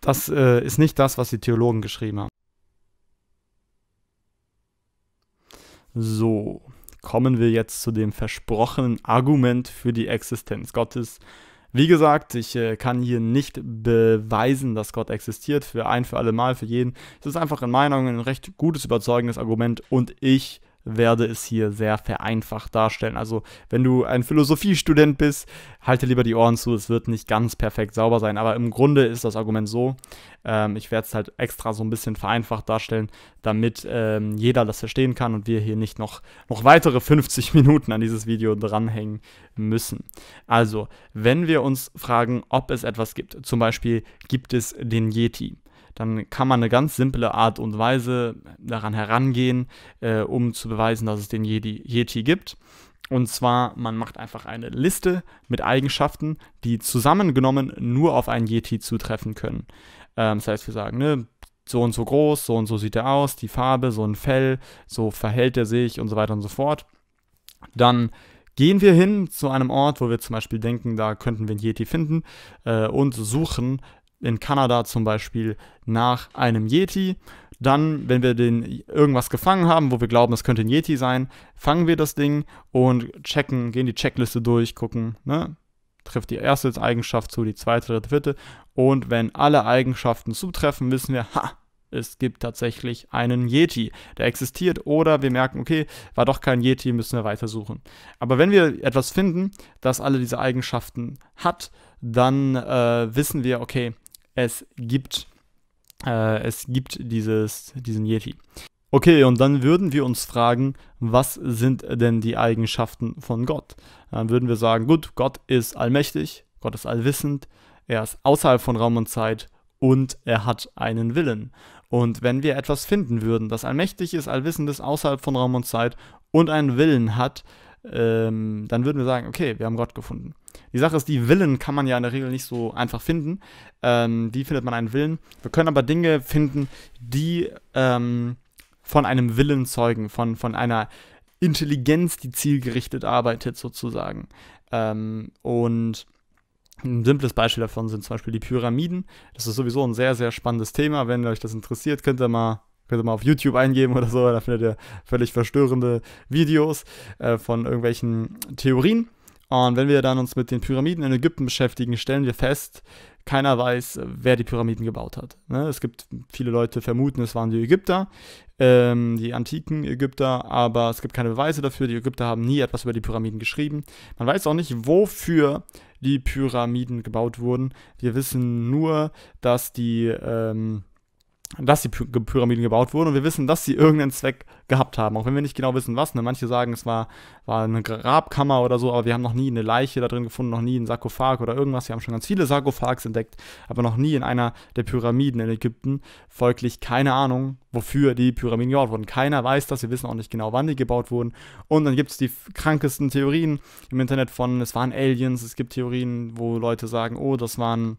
Das äh, ist nicht das, was die Theologen geschrieben haben. So, kommen wir jetzt zu dem versprochenen Argument für die Existenz Gottes wie gesagt, ich äh, kann hier nicht beweisen, dass Gott existiert, für ein, für alle Mal, für jeden. Es ist einfach in meiner Meinung ein recht gutes, überzeugendes Argument und ich werde es hier sehr vereinfacht darstellen. Also, wenn du ein Philosophiestudent bist, halte lieber die Ohren zu, es wird nicht ganz perfekt sauber sein. Aber im Grunde ist das Argument so, ähm, ich werde es halt extra so ein bisschen vereinfacht darstellen, damit ähm, jeder das verstehen kann und wir hier nicht noch, noch weitere 50 Minuten an dieses Video dranhängen müssen. Also, wenn wir uns fragen, ob es etwas gibt, zum Beispiel gibt es den Yeti dann kann man eine ganz simple Art und Weise daran herangehen, äh, um zu beweisen, dass es den Jedi, Yeti gibt. Und zwar, man macht einfach eine Liste mit Eigenschaften, die zusammengenommen nur auf einen Yeti zutreffen können. Ähm, das heißt, wir sagen, ne, so und so groß, so und so sieht er aus, die Farbe, so ein Fell, so verhält er sich und so weiter und so fort. Dann gehen wir hin zu einem Ort, wo wir zum Beispiel denken, da könnten wir einen Yeti finden äh, und suchen in Kanada zum Beispiel nach einem Yeti. Dann, wenn wir den irgendwas gefangen haben, wo wir glauben, es könnte ein Yeti sein, fangen wir das Ding und checken, gehen die Checkliste durch, gucken, ne? trifft die erste Eigenschaft zu, die zweite, dritte, vierte. Und wenn alle Eigenschaften zutreffen, wissen wir, ha, es gibt tatsächlich einen Yeti, der existiert. Oder wir merken, okay, war doch kein Yeti, müssen wir weitersuchen. Aber wenn wir etwas finden, das alle diese Eigenschaften hat, dann äh, wissen wir, okay, es gibt, äh, es gibt dieses, diesen Yeti. Okay, und dann würden wir uns fragen, was sind denn die Eigenschaften von Gott? Dann würden wir sagen, gut, Gott ist allmächtig, Gott ist allwissend, er ist außerhalb von Raum und Zeit und er hat einen Willen. Und wenn wir etwas finden würden, das allmächtig ist, allwissend ist, außerhalb von Raum und Zeit und einen Willen hat, ähm, dann würden wir sagen, okay, wir haben Gott gefunden. Die Sache ist, die Willen kann man ja in der Regel nicht so einfach finden. Ähm, die findet man einen Willen. Wir können aber Dinge finden, die ähm, von einem Willen zeugen, von, von einer Intelligenz, die zielgerichtet arbeitet sozusagen. Ähm, und ein simples Beispiel davon sind zum Beispiel die Pyramiden. Das ist sowieso ein sehr, sehr spannendes Thema. Wenn euch das interessiert, könnt ihr mal Könnt ihr mal auf YouTube eingeben oder so, da findet ihr völlig verstörende Videos äh, von irgendwelchen Theorien. Und wenn wir dann uns mit den Pyramiden in Ägypten beschäftigen, stellen wir fest, keiner weiß, wer die Pyramiden gebaut hat. Ne? Es gibt viele Leute vermuten, es waren die Ägypter, ähm, die antiken Ägypter, aber es gibt keine Beweise dafür. Die Ägypter haben nie etwas über die Pyramiden geschrieben. Man weiß auch nicht, wofür die Pyramiden gebaut wurden. Wir wissen nur, dass die ähm, dass die Pyramiden gebaut wurden und wir wissen, dass sie irgendeinen Zweck gehabt haben, auch wenn wir nicht genau wissen, was. Ne? Manche sagen, es war, war eine Grabkammer oder so, aber wir haben noch nie eine Leiche da drin gefunden, noch nie einen Sarkophag oder irgendwas. Wir haben schon ganz viele Sarkophags entdeckt, aber noch nie in einer der Pyramiden in Ägypten. Folglich keine Ahnung, wofür die Pyramiden gebaut wurden. Keiner weiß das, wir wissen auch nicht genau, wann die gebaut wurden. Und dann gibt es die krankesten Theorien im Internet von, es waren Aliens, es gibt Theorien, wo Leute sagen, oh, das waren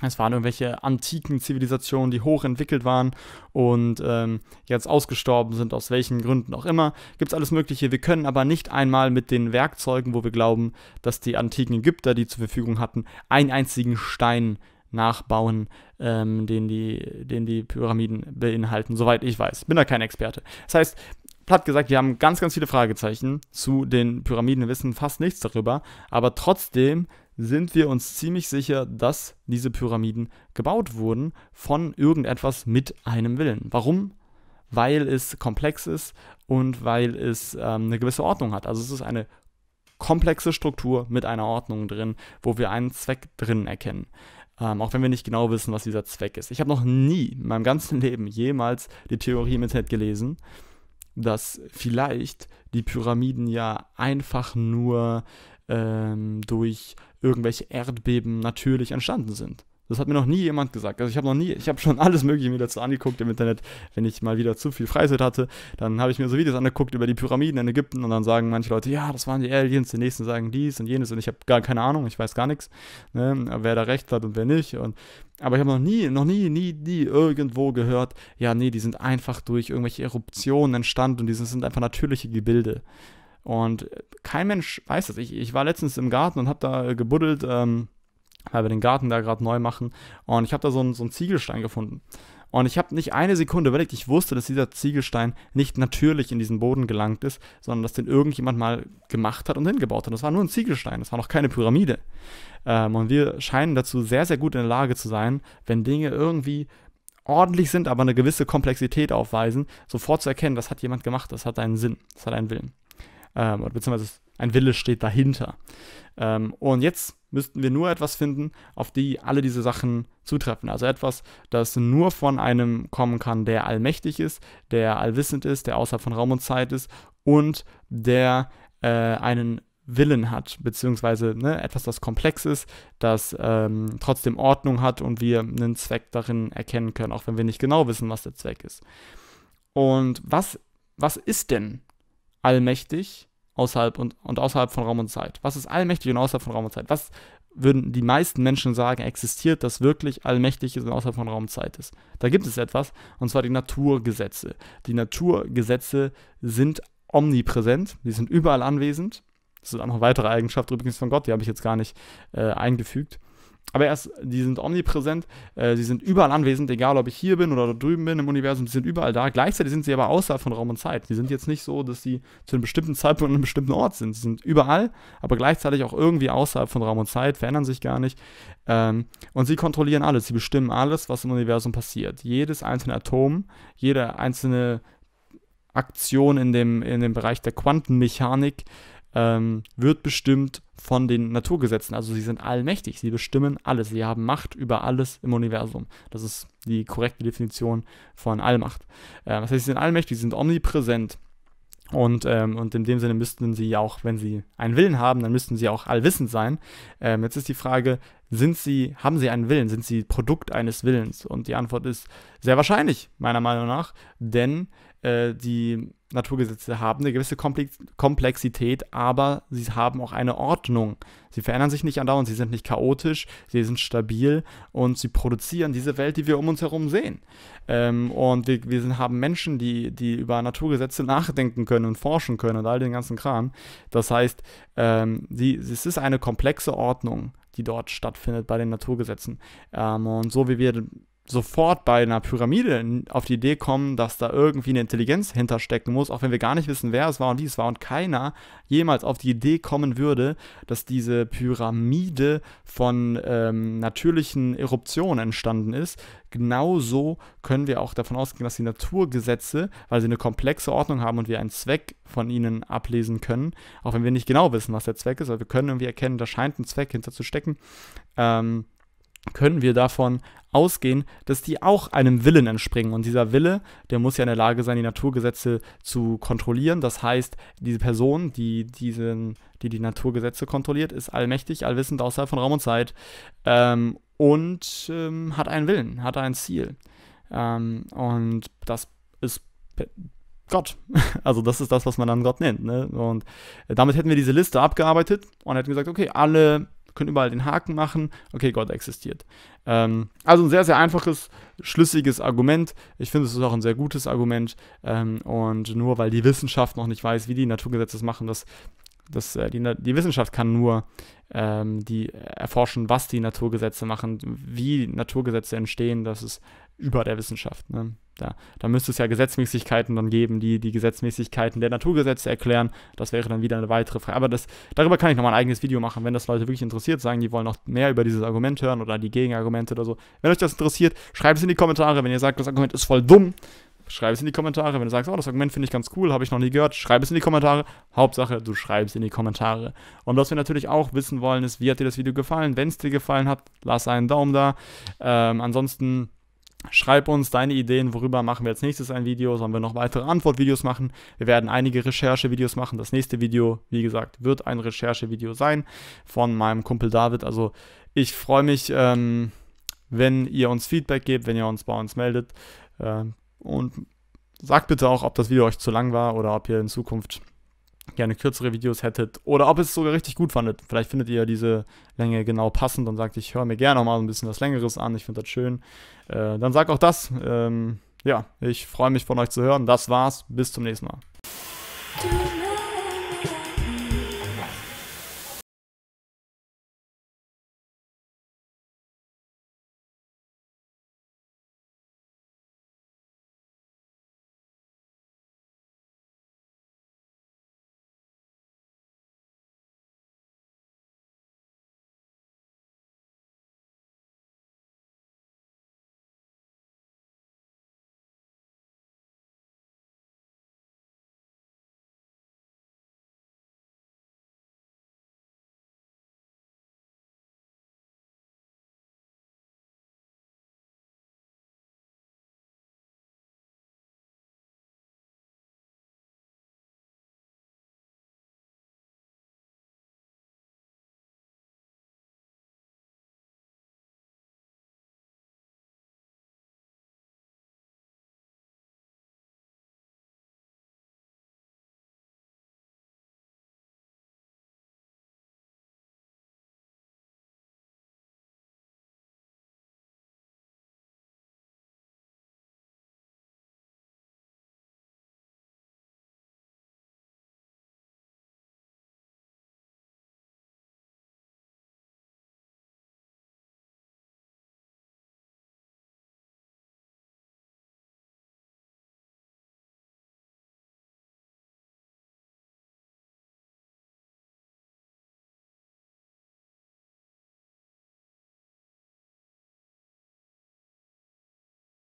es waren irgendwelche antiken Zivilisationen, die hochentwickelt waren und ähm, jetzt ausgestorben sind, aus welchen Gründen auch immer. Gibt es alles Mögliche. Wir können aber nicht einmal mit den Werkzeugen, wo wir glauben, dass die antiken Ägypter die zur Verfügung hatten, einen einzigen Stein nachbauen, ähm, den, die, den die Pyramiden beinhalten, soweit ich weiß. Bin da kein Experte. Das heißt, platt gesagt, wir haben ganz, ganz viele Fragezeichen zu den Pyramiden, wir wissen fast nichts darüber, aber trotzdem sind wir uns ziemlich sicher, dass diese Pyramiden gebaut wurden von irgendetwas mit einem Willen. Warum? Weil es komplex ist und weil es ähm, eine gewisse Ordnung hat. Also es ist eine komplexe Struktur mit einer Ordnung drin, wo wir einen Zweck drin erkennen. Ähm, auch wenn wir nicht genau wissen, was dieser Zweck ist. Ich habe noch nie in meinem ganzen Leben jemals die Theorie im Internet gelesen, dass vielleicht die Pyramiden ja einfach nur ähm, durch irgendwelche Erdbeben natürlich entstanden sind. Das hat mir noch nie jemand gesagt. Also ich habe noch nie, ich habe schon alles Mögliche mir dazu angeguckt im Internet. Wenn ich mal wieder zu viel Freizeit hatte, dann habe ich mir so Videos angeguckt über die Pyramiden in Ägypten und dann sagen manche Leute, ja, das waren die Aliens, die nächsten sagen dies und jenes und ich habe gar keine Ahnung, ich weiß gar nichts, ne, wer da recht hat und wer nicht. Und, aber ich habe noch nie, noch nie, nie, nie irgendwo gehört, ja, nee, die sind einfach durch irgendwelche Eruptionen entstanden und die sind einfach natürliche Gebilde. Und kein Mensch weiß das. Ich, ich war letztens im Garten und habe da gebuddelt, ähm, weil wir den Garten da gerade neu machen. Und ich habe da so einen, so einen Ziegelstein gefunden. Und ich habe nicht eine Sekunde überlegt, ich wusste, dass dieser Ziegelstein nicht natürlich in diesen Boden gelangt ist, sondern dass den irgendjemand mal gemacht hat und hingebaut hat. Das war nur ein Ziegelstein, das war noch keine Pyramide. Ähm, und wir scheinen dazu sehr, sehr gut in der Lage zu sein, wenn Dinge irgendwie ordentlich sind, aber eine gewisse Komplexität aufweisen, sofort zu erkennen, das hat jemand gemacht, das hat einen Sinn, das hat einen Willen ähm, oder beziehungsweise ein Wille steht dahinter. Ähm, und jetzt müssten wir nur etwas finden, auf die alle diese Sachen zutreffen. Also etwas, das nur von einem kommen kann, der allmächtig ist, der allwissend ist, der außerhalb von Raum und Zeit ist und der äh, einen Willen hat, beziehungsweise ne, etwas, das komplex ist, das ähm, trotzdem Ordnung hat und wir einen Zweck darin erkennen können, auch wenn wir nicht genau wissen, was der Zweck ist. Und was, was ist denn allmächtig außerhalb und, und außerhalb von Raum und Zeit? Was ist allmächtig und außerhalb von Raum und Zeit? Was würden die meisten Menschen sagen, existiert, das wirklich allmächtig ist und außerhalb von Raum und Zeit ist? Da gibt es etwas, und zwar die Naturgesetze. Die Naturgesetze sind omnipräsent, die sind überall anwesend. Das ist auch noch eine weitere Eigenschaft übrigens von Gott, die habe ich jetzt gar nicht äh, eingefügt aber erst, die sind omnipräsent, äh, sie sind überall anwesend, egal ob ich hier bin oder da drüben bin im Universum, sie sind überall da. Gleichzeitig sind sie aber außerhalb von Raum und Zeit. Die sind jetzt nicht so, dass sie zu einem bestimmten Zeitpunkt an einem bestimmten Ort sind. Sie sind überall, aber gleichzeitig auch irgendwie außerhalb von Raum und Zeit, verändern sich gar nicht. Ähm, und sie kontrollieren alles, sie bestimmen alles, was im Universum passiert. Jedes einzelne Atom, jede einzelne Aktion in dem, in dem Bereich der Quantenmechanik ähm, wird bestimmt von den Naturgesetzen. Also sie sind allmächtig, sie bestimmen alles, sie haben Macht über alles im Universum. Das ist die korrekte Definition von Allmacht. Äh, das heißt, sie sind allmächtig, sie sind omnipräsent. Und, ähm, und in dem Sinne müssten sie ja auch, wenn sie einen Willen haben, dann müssten sie auch allwissend sein. Ähm, jetzt ist die Frage, sind sie, haben sie einen Willen? Sind sie Produkt eines Willens? Und die Antwort ist sehr wahrscheinlich, meiner Meinung nach, denn äh, die Naturgesetze haben eine gewisse Komplexität, aber sie haben auch eine Ordnung. Sie verändern sich nicht andauernd, sie sind nicht chaotisch, sie sind stabil und sie produzieren diese Welt, die wir um uns herum sehen. Ähm, und wir, wir sind, haben Menschen, die, die über Naturgesetze nachdenken können und forschen können und all den ganzen Kram. Das heißt, ähm, sie, es ist eine komplexe Ordnung, die dort stattfindet bei den Naturgesetzen. Ähm, und so wie wir sofort bei einer Pyramide auf die Idee kommen, dass da irgendwie eine Intelligenz hinterstecken muss, auch wenn wir gar nicht wissen, wer es war und wie es war und keiner jemals auf die Idee kommen würde, dass diese Pyramide von ähm, natürlichen Eruptionen entstanden ist. Genauso können wir auch davon ausgehen, dass die Naturgesetze, weil sie eine komplexe Ordnung haben und wir einen Zweck von ihnen ablesen können, auch wenn wir nicht genau wissen, was der Zweck ist, aber wir können irgendwie erkennen, da scheint ein Zweck hinter zu stecken. Ähm, können wir davon ausgehen, dass die auch einem Willen entspringen. Und dieser Wille, der muss ja in der Lage sein, die Naturgesetze zu kontrollieren. Das heißt, diese Person, die diesen, die, die Naturgesetze kontrolliert, ist allmächtig, allwissend, außerhalb von Raum und Zeit ähm, und ähm, hat einen Willen, hat ein Ziel. Ähm, und das ist Gott. Also das ist das, was man dann Gott nennt. Ne? Und äh, damit hätten wir diese Liste abgearbeitet und hätten gesagt, okay, alle können überall den Haken machen, okay, Gott existiert. Ähm, also ein sehr, sehr einfaches, schlüssiges Argument. Ich finde, es ist auch ein sehr gutes Argument. Ähm, und nur weil die Wissenschaft noch nicht weiß, wie die Naturgesetze machen, das das, äh, die, die Wissenschaft kann nur ähm, die erforschen, was die Naturgesetze machen, wie Naturgesetze entstehen, das ist über der Wissenschaft. Ne? Da, da müsste es ja Gesetzmäßigkeiten dann geben, die die Gesetzmäßigkeiten der Naturgesetze erklären. Das wäre dann wieder eine weitere Frage. Aber das, darüber kann ich nochmal ein eigenes Video machen, wenn das Leute wirklich interessiert, sagen, die wollen noch mehr über dieses Argument hören oder die Gegenargumente oder so. Wenn euch das interessiert, schreibt es in die Kommentare. Wenn ihr sagt, das Argument ist voll dumm, Schreib es in die Kommentare. Wenn du sagst, oh, das Argument finde ich ganz cool, habe ich noch nie gehört, schreib es in die Kommentare. Hauptsache, du schreibst in die Kommentare. Und was wir natürlich auch wissen wollen, ist, wie hat dir das Video gefallen? Wenn es dir gefallen hat, lass einen Daumen da. Ähm, ansonsten. Schreib uns deine Ideen, worüber machen wir als nächstes ein Video, sollen wir noch weitere Antwortvideos machen. Wir werden einige Recherchevideos machen. Das nächste Video, wie gesagt, wird ein Recherchevideo sein von meinem Kumpel David. Also ich freue mich, ähm, wenn ihr uns Feedback gebt, wenn ihr uns bei uns meldet. Ähm, und sagt bitte auch, ob das Video euch zu lang war oder ob ihr in Zukunft gerne kürzere Videos hättet oder ob ihr es sogar richtig gut fandet. Vielleicht findet ihr diese Länge genau passend und sagt, ich höre mir gerne mal ein bisschen was Längeres an, ich finde das schön. Äh, dann sagt auch das. Ähm, ja, ich freue mich von euch zu hören. Das war's. Bis zum nächsten Mal.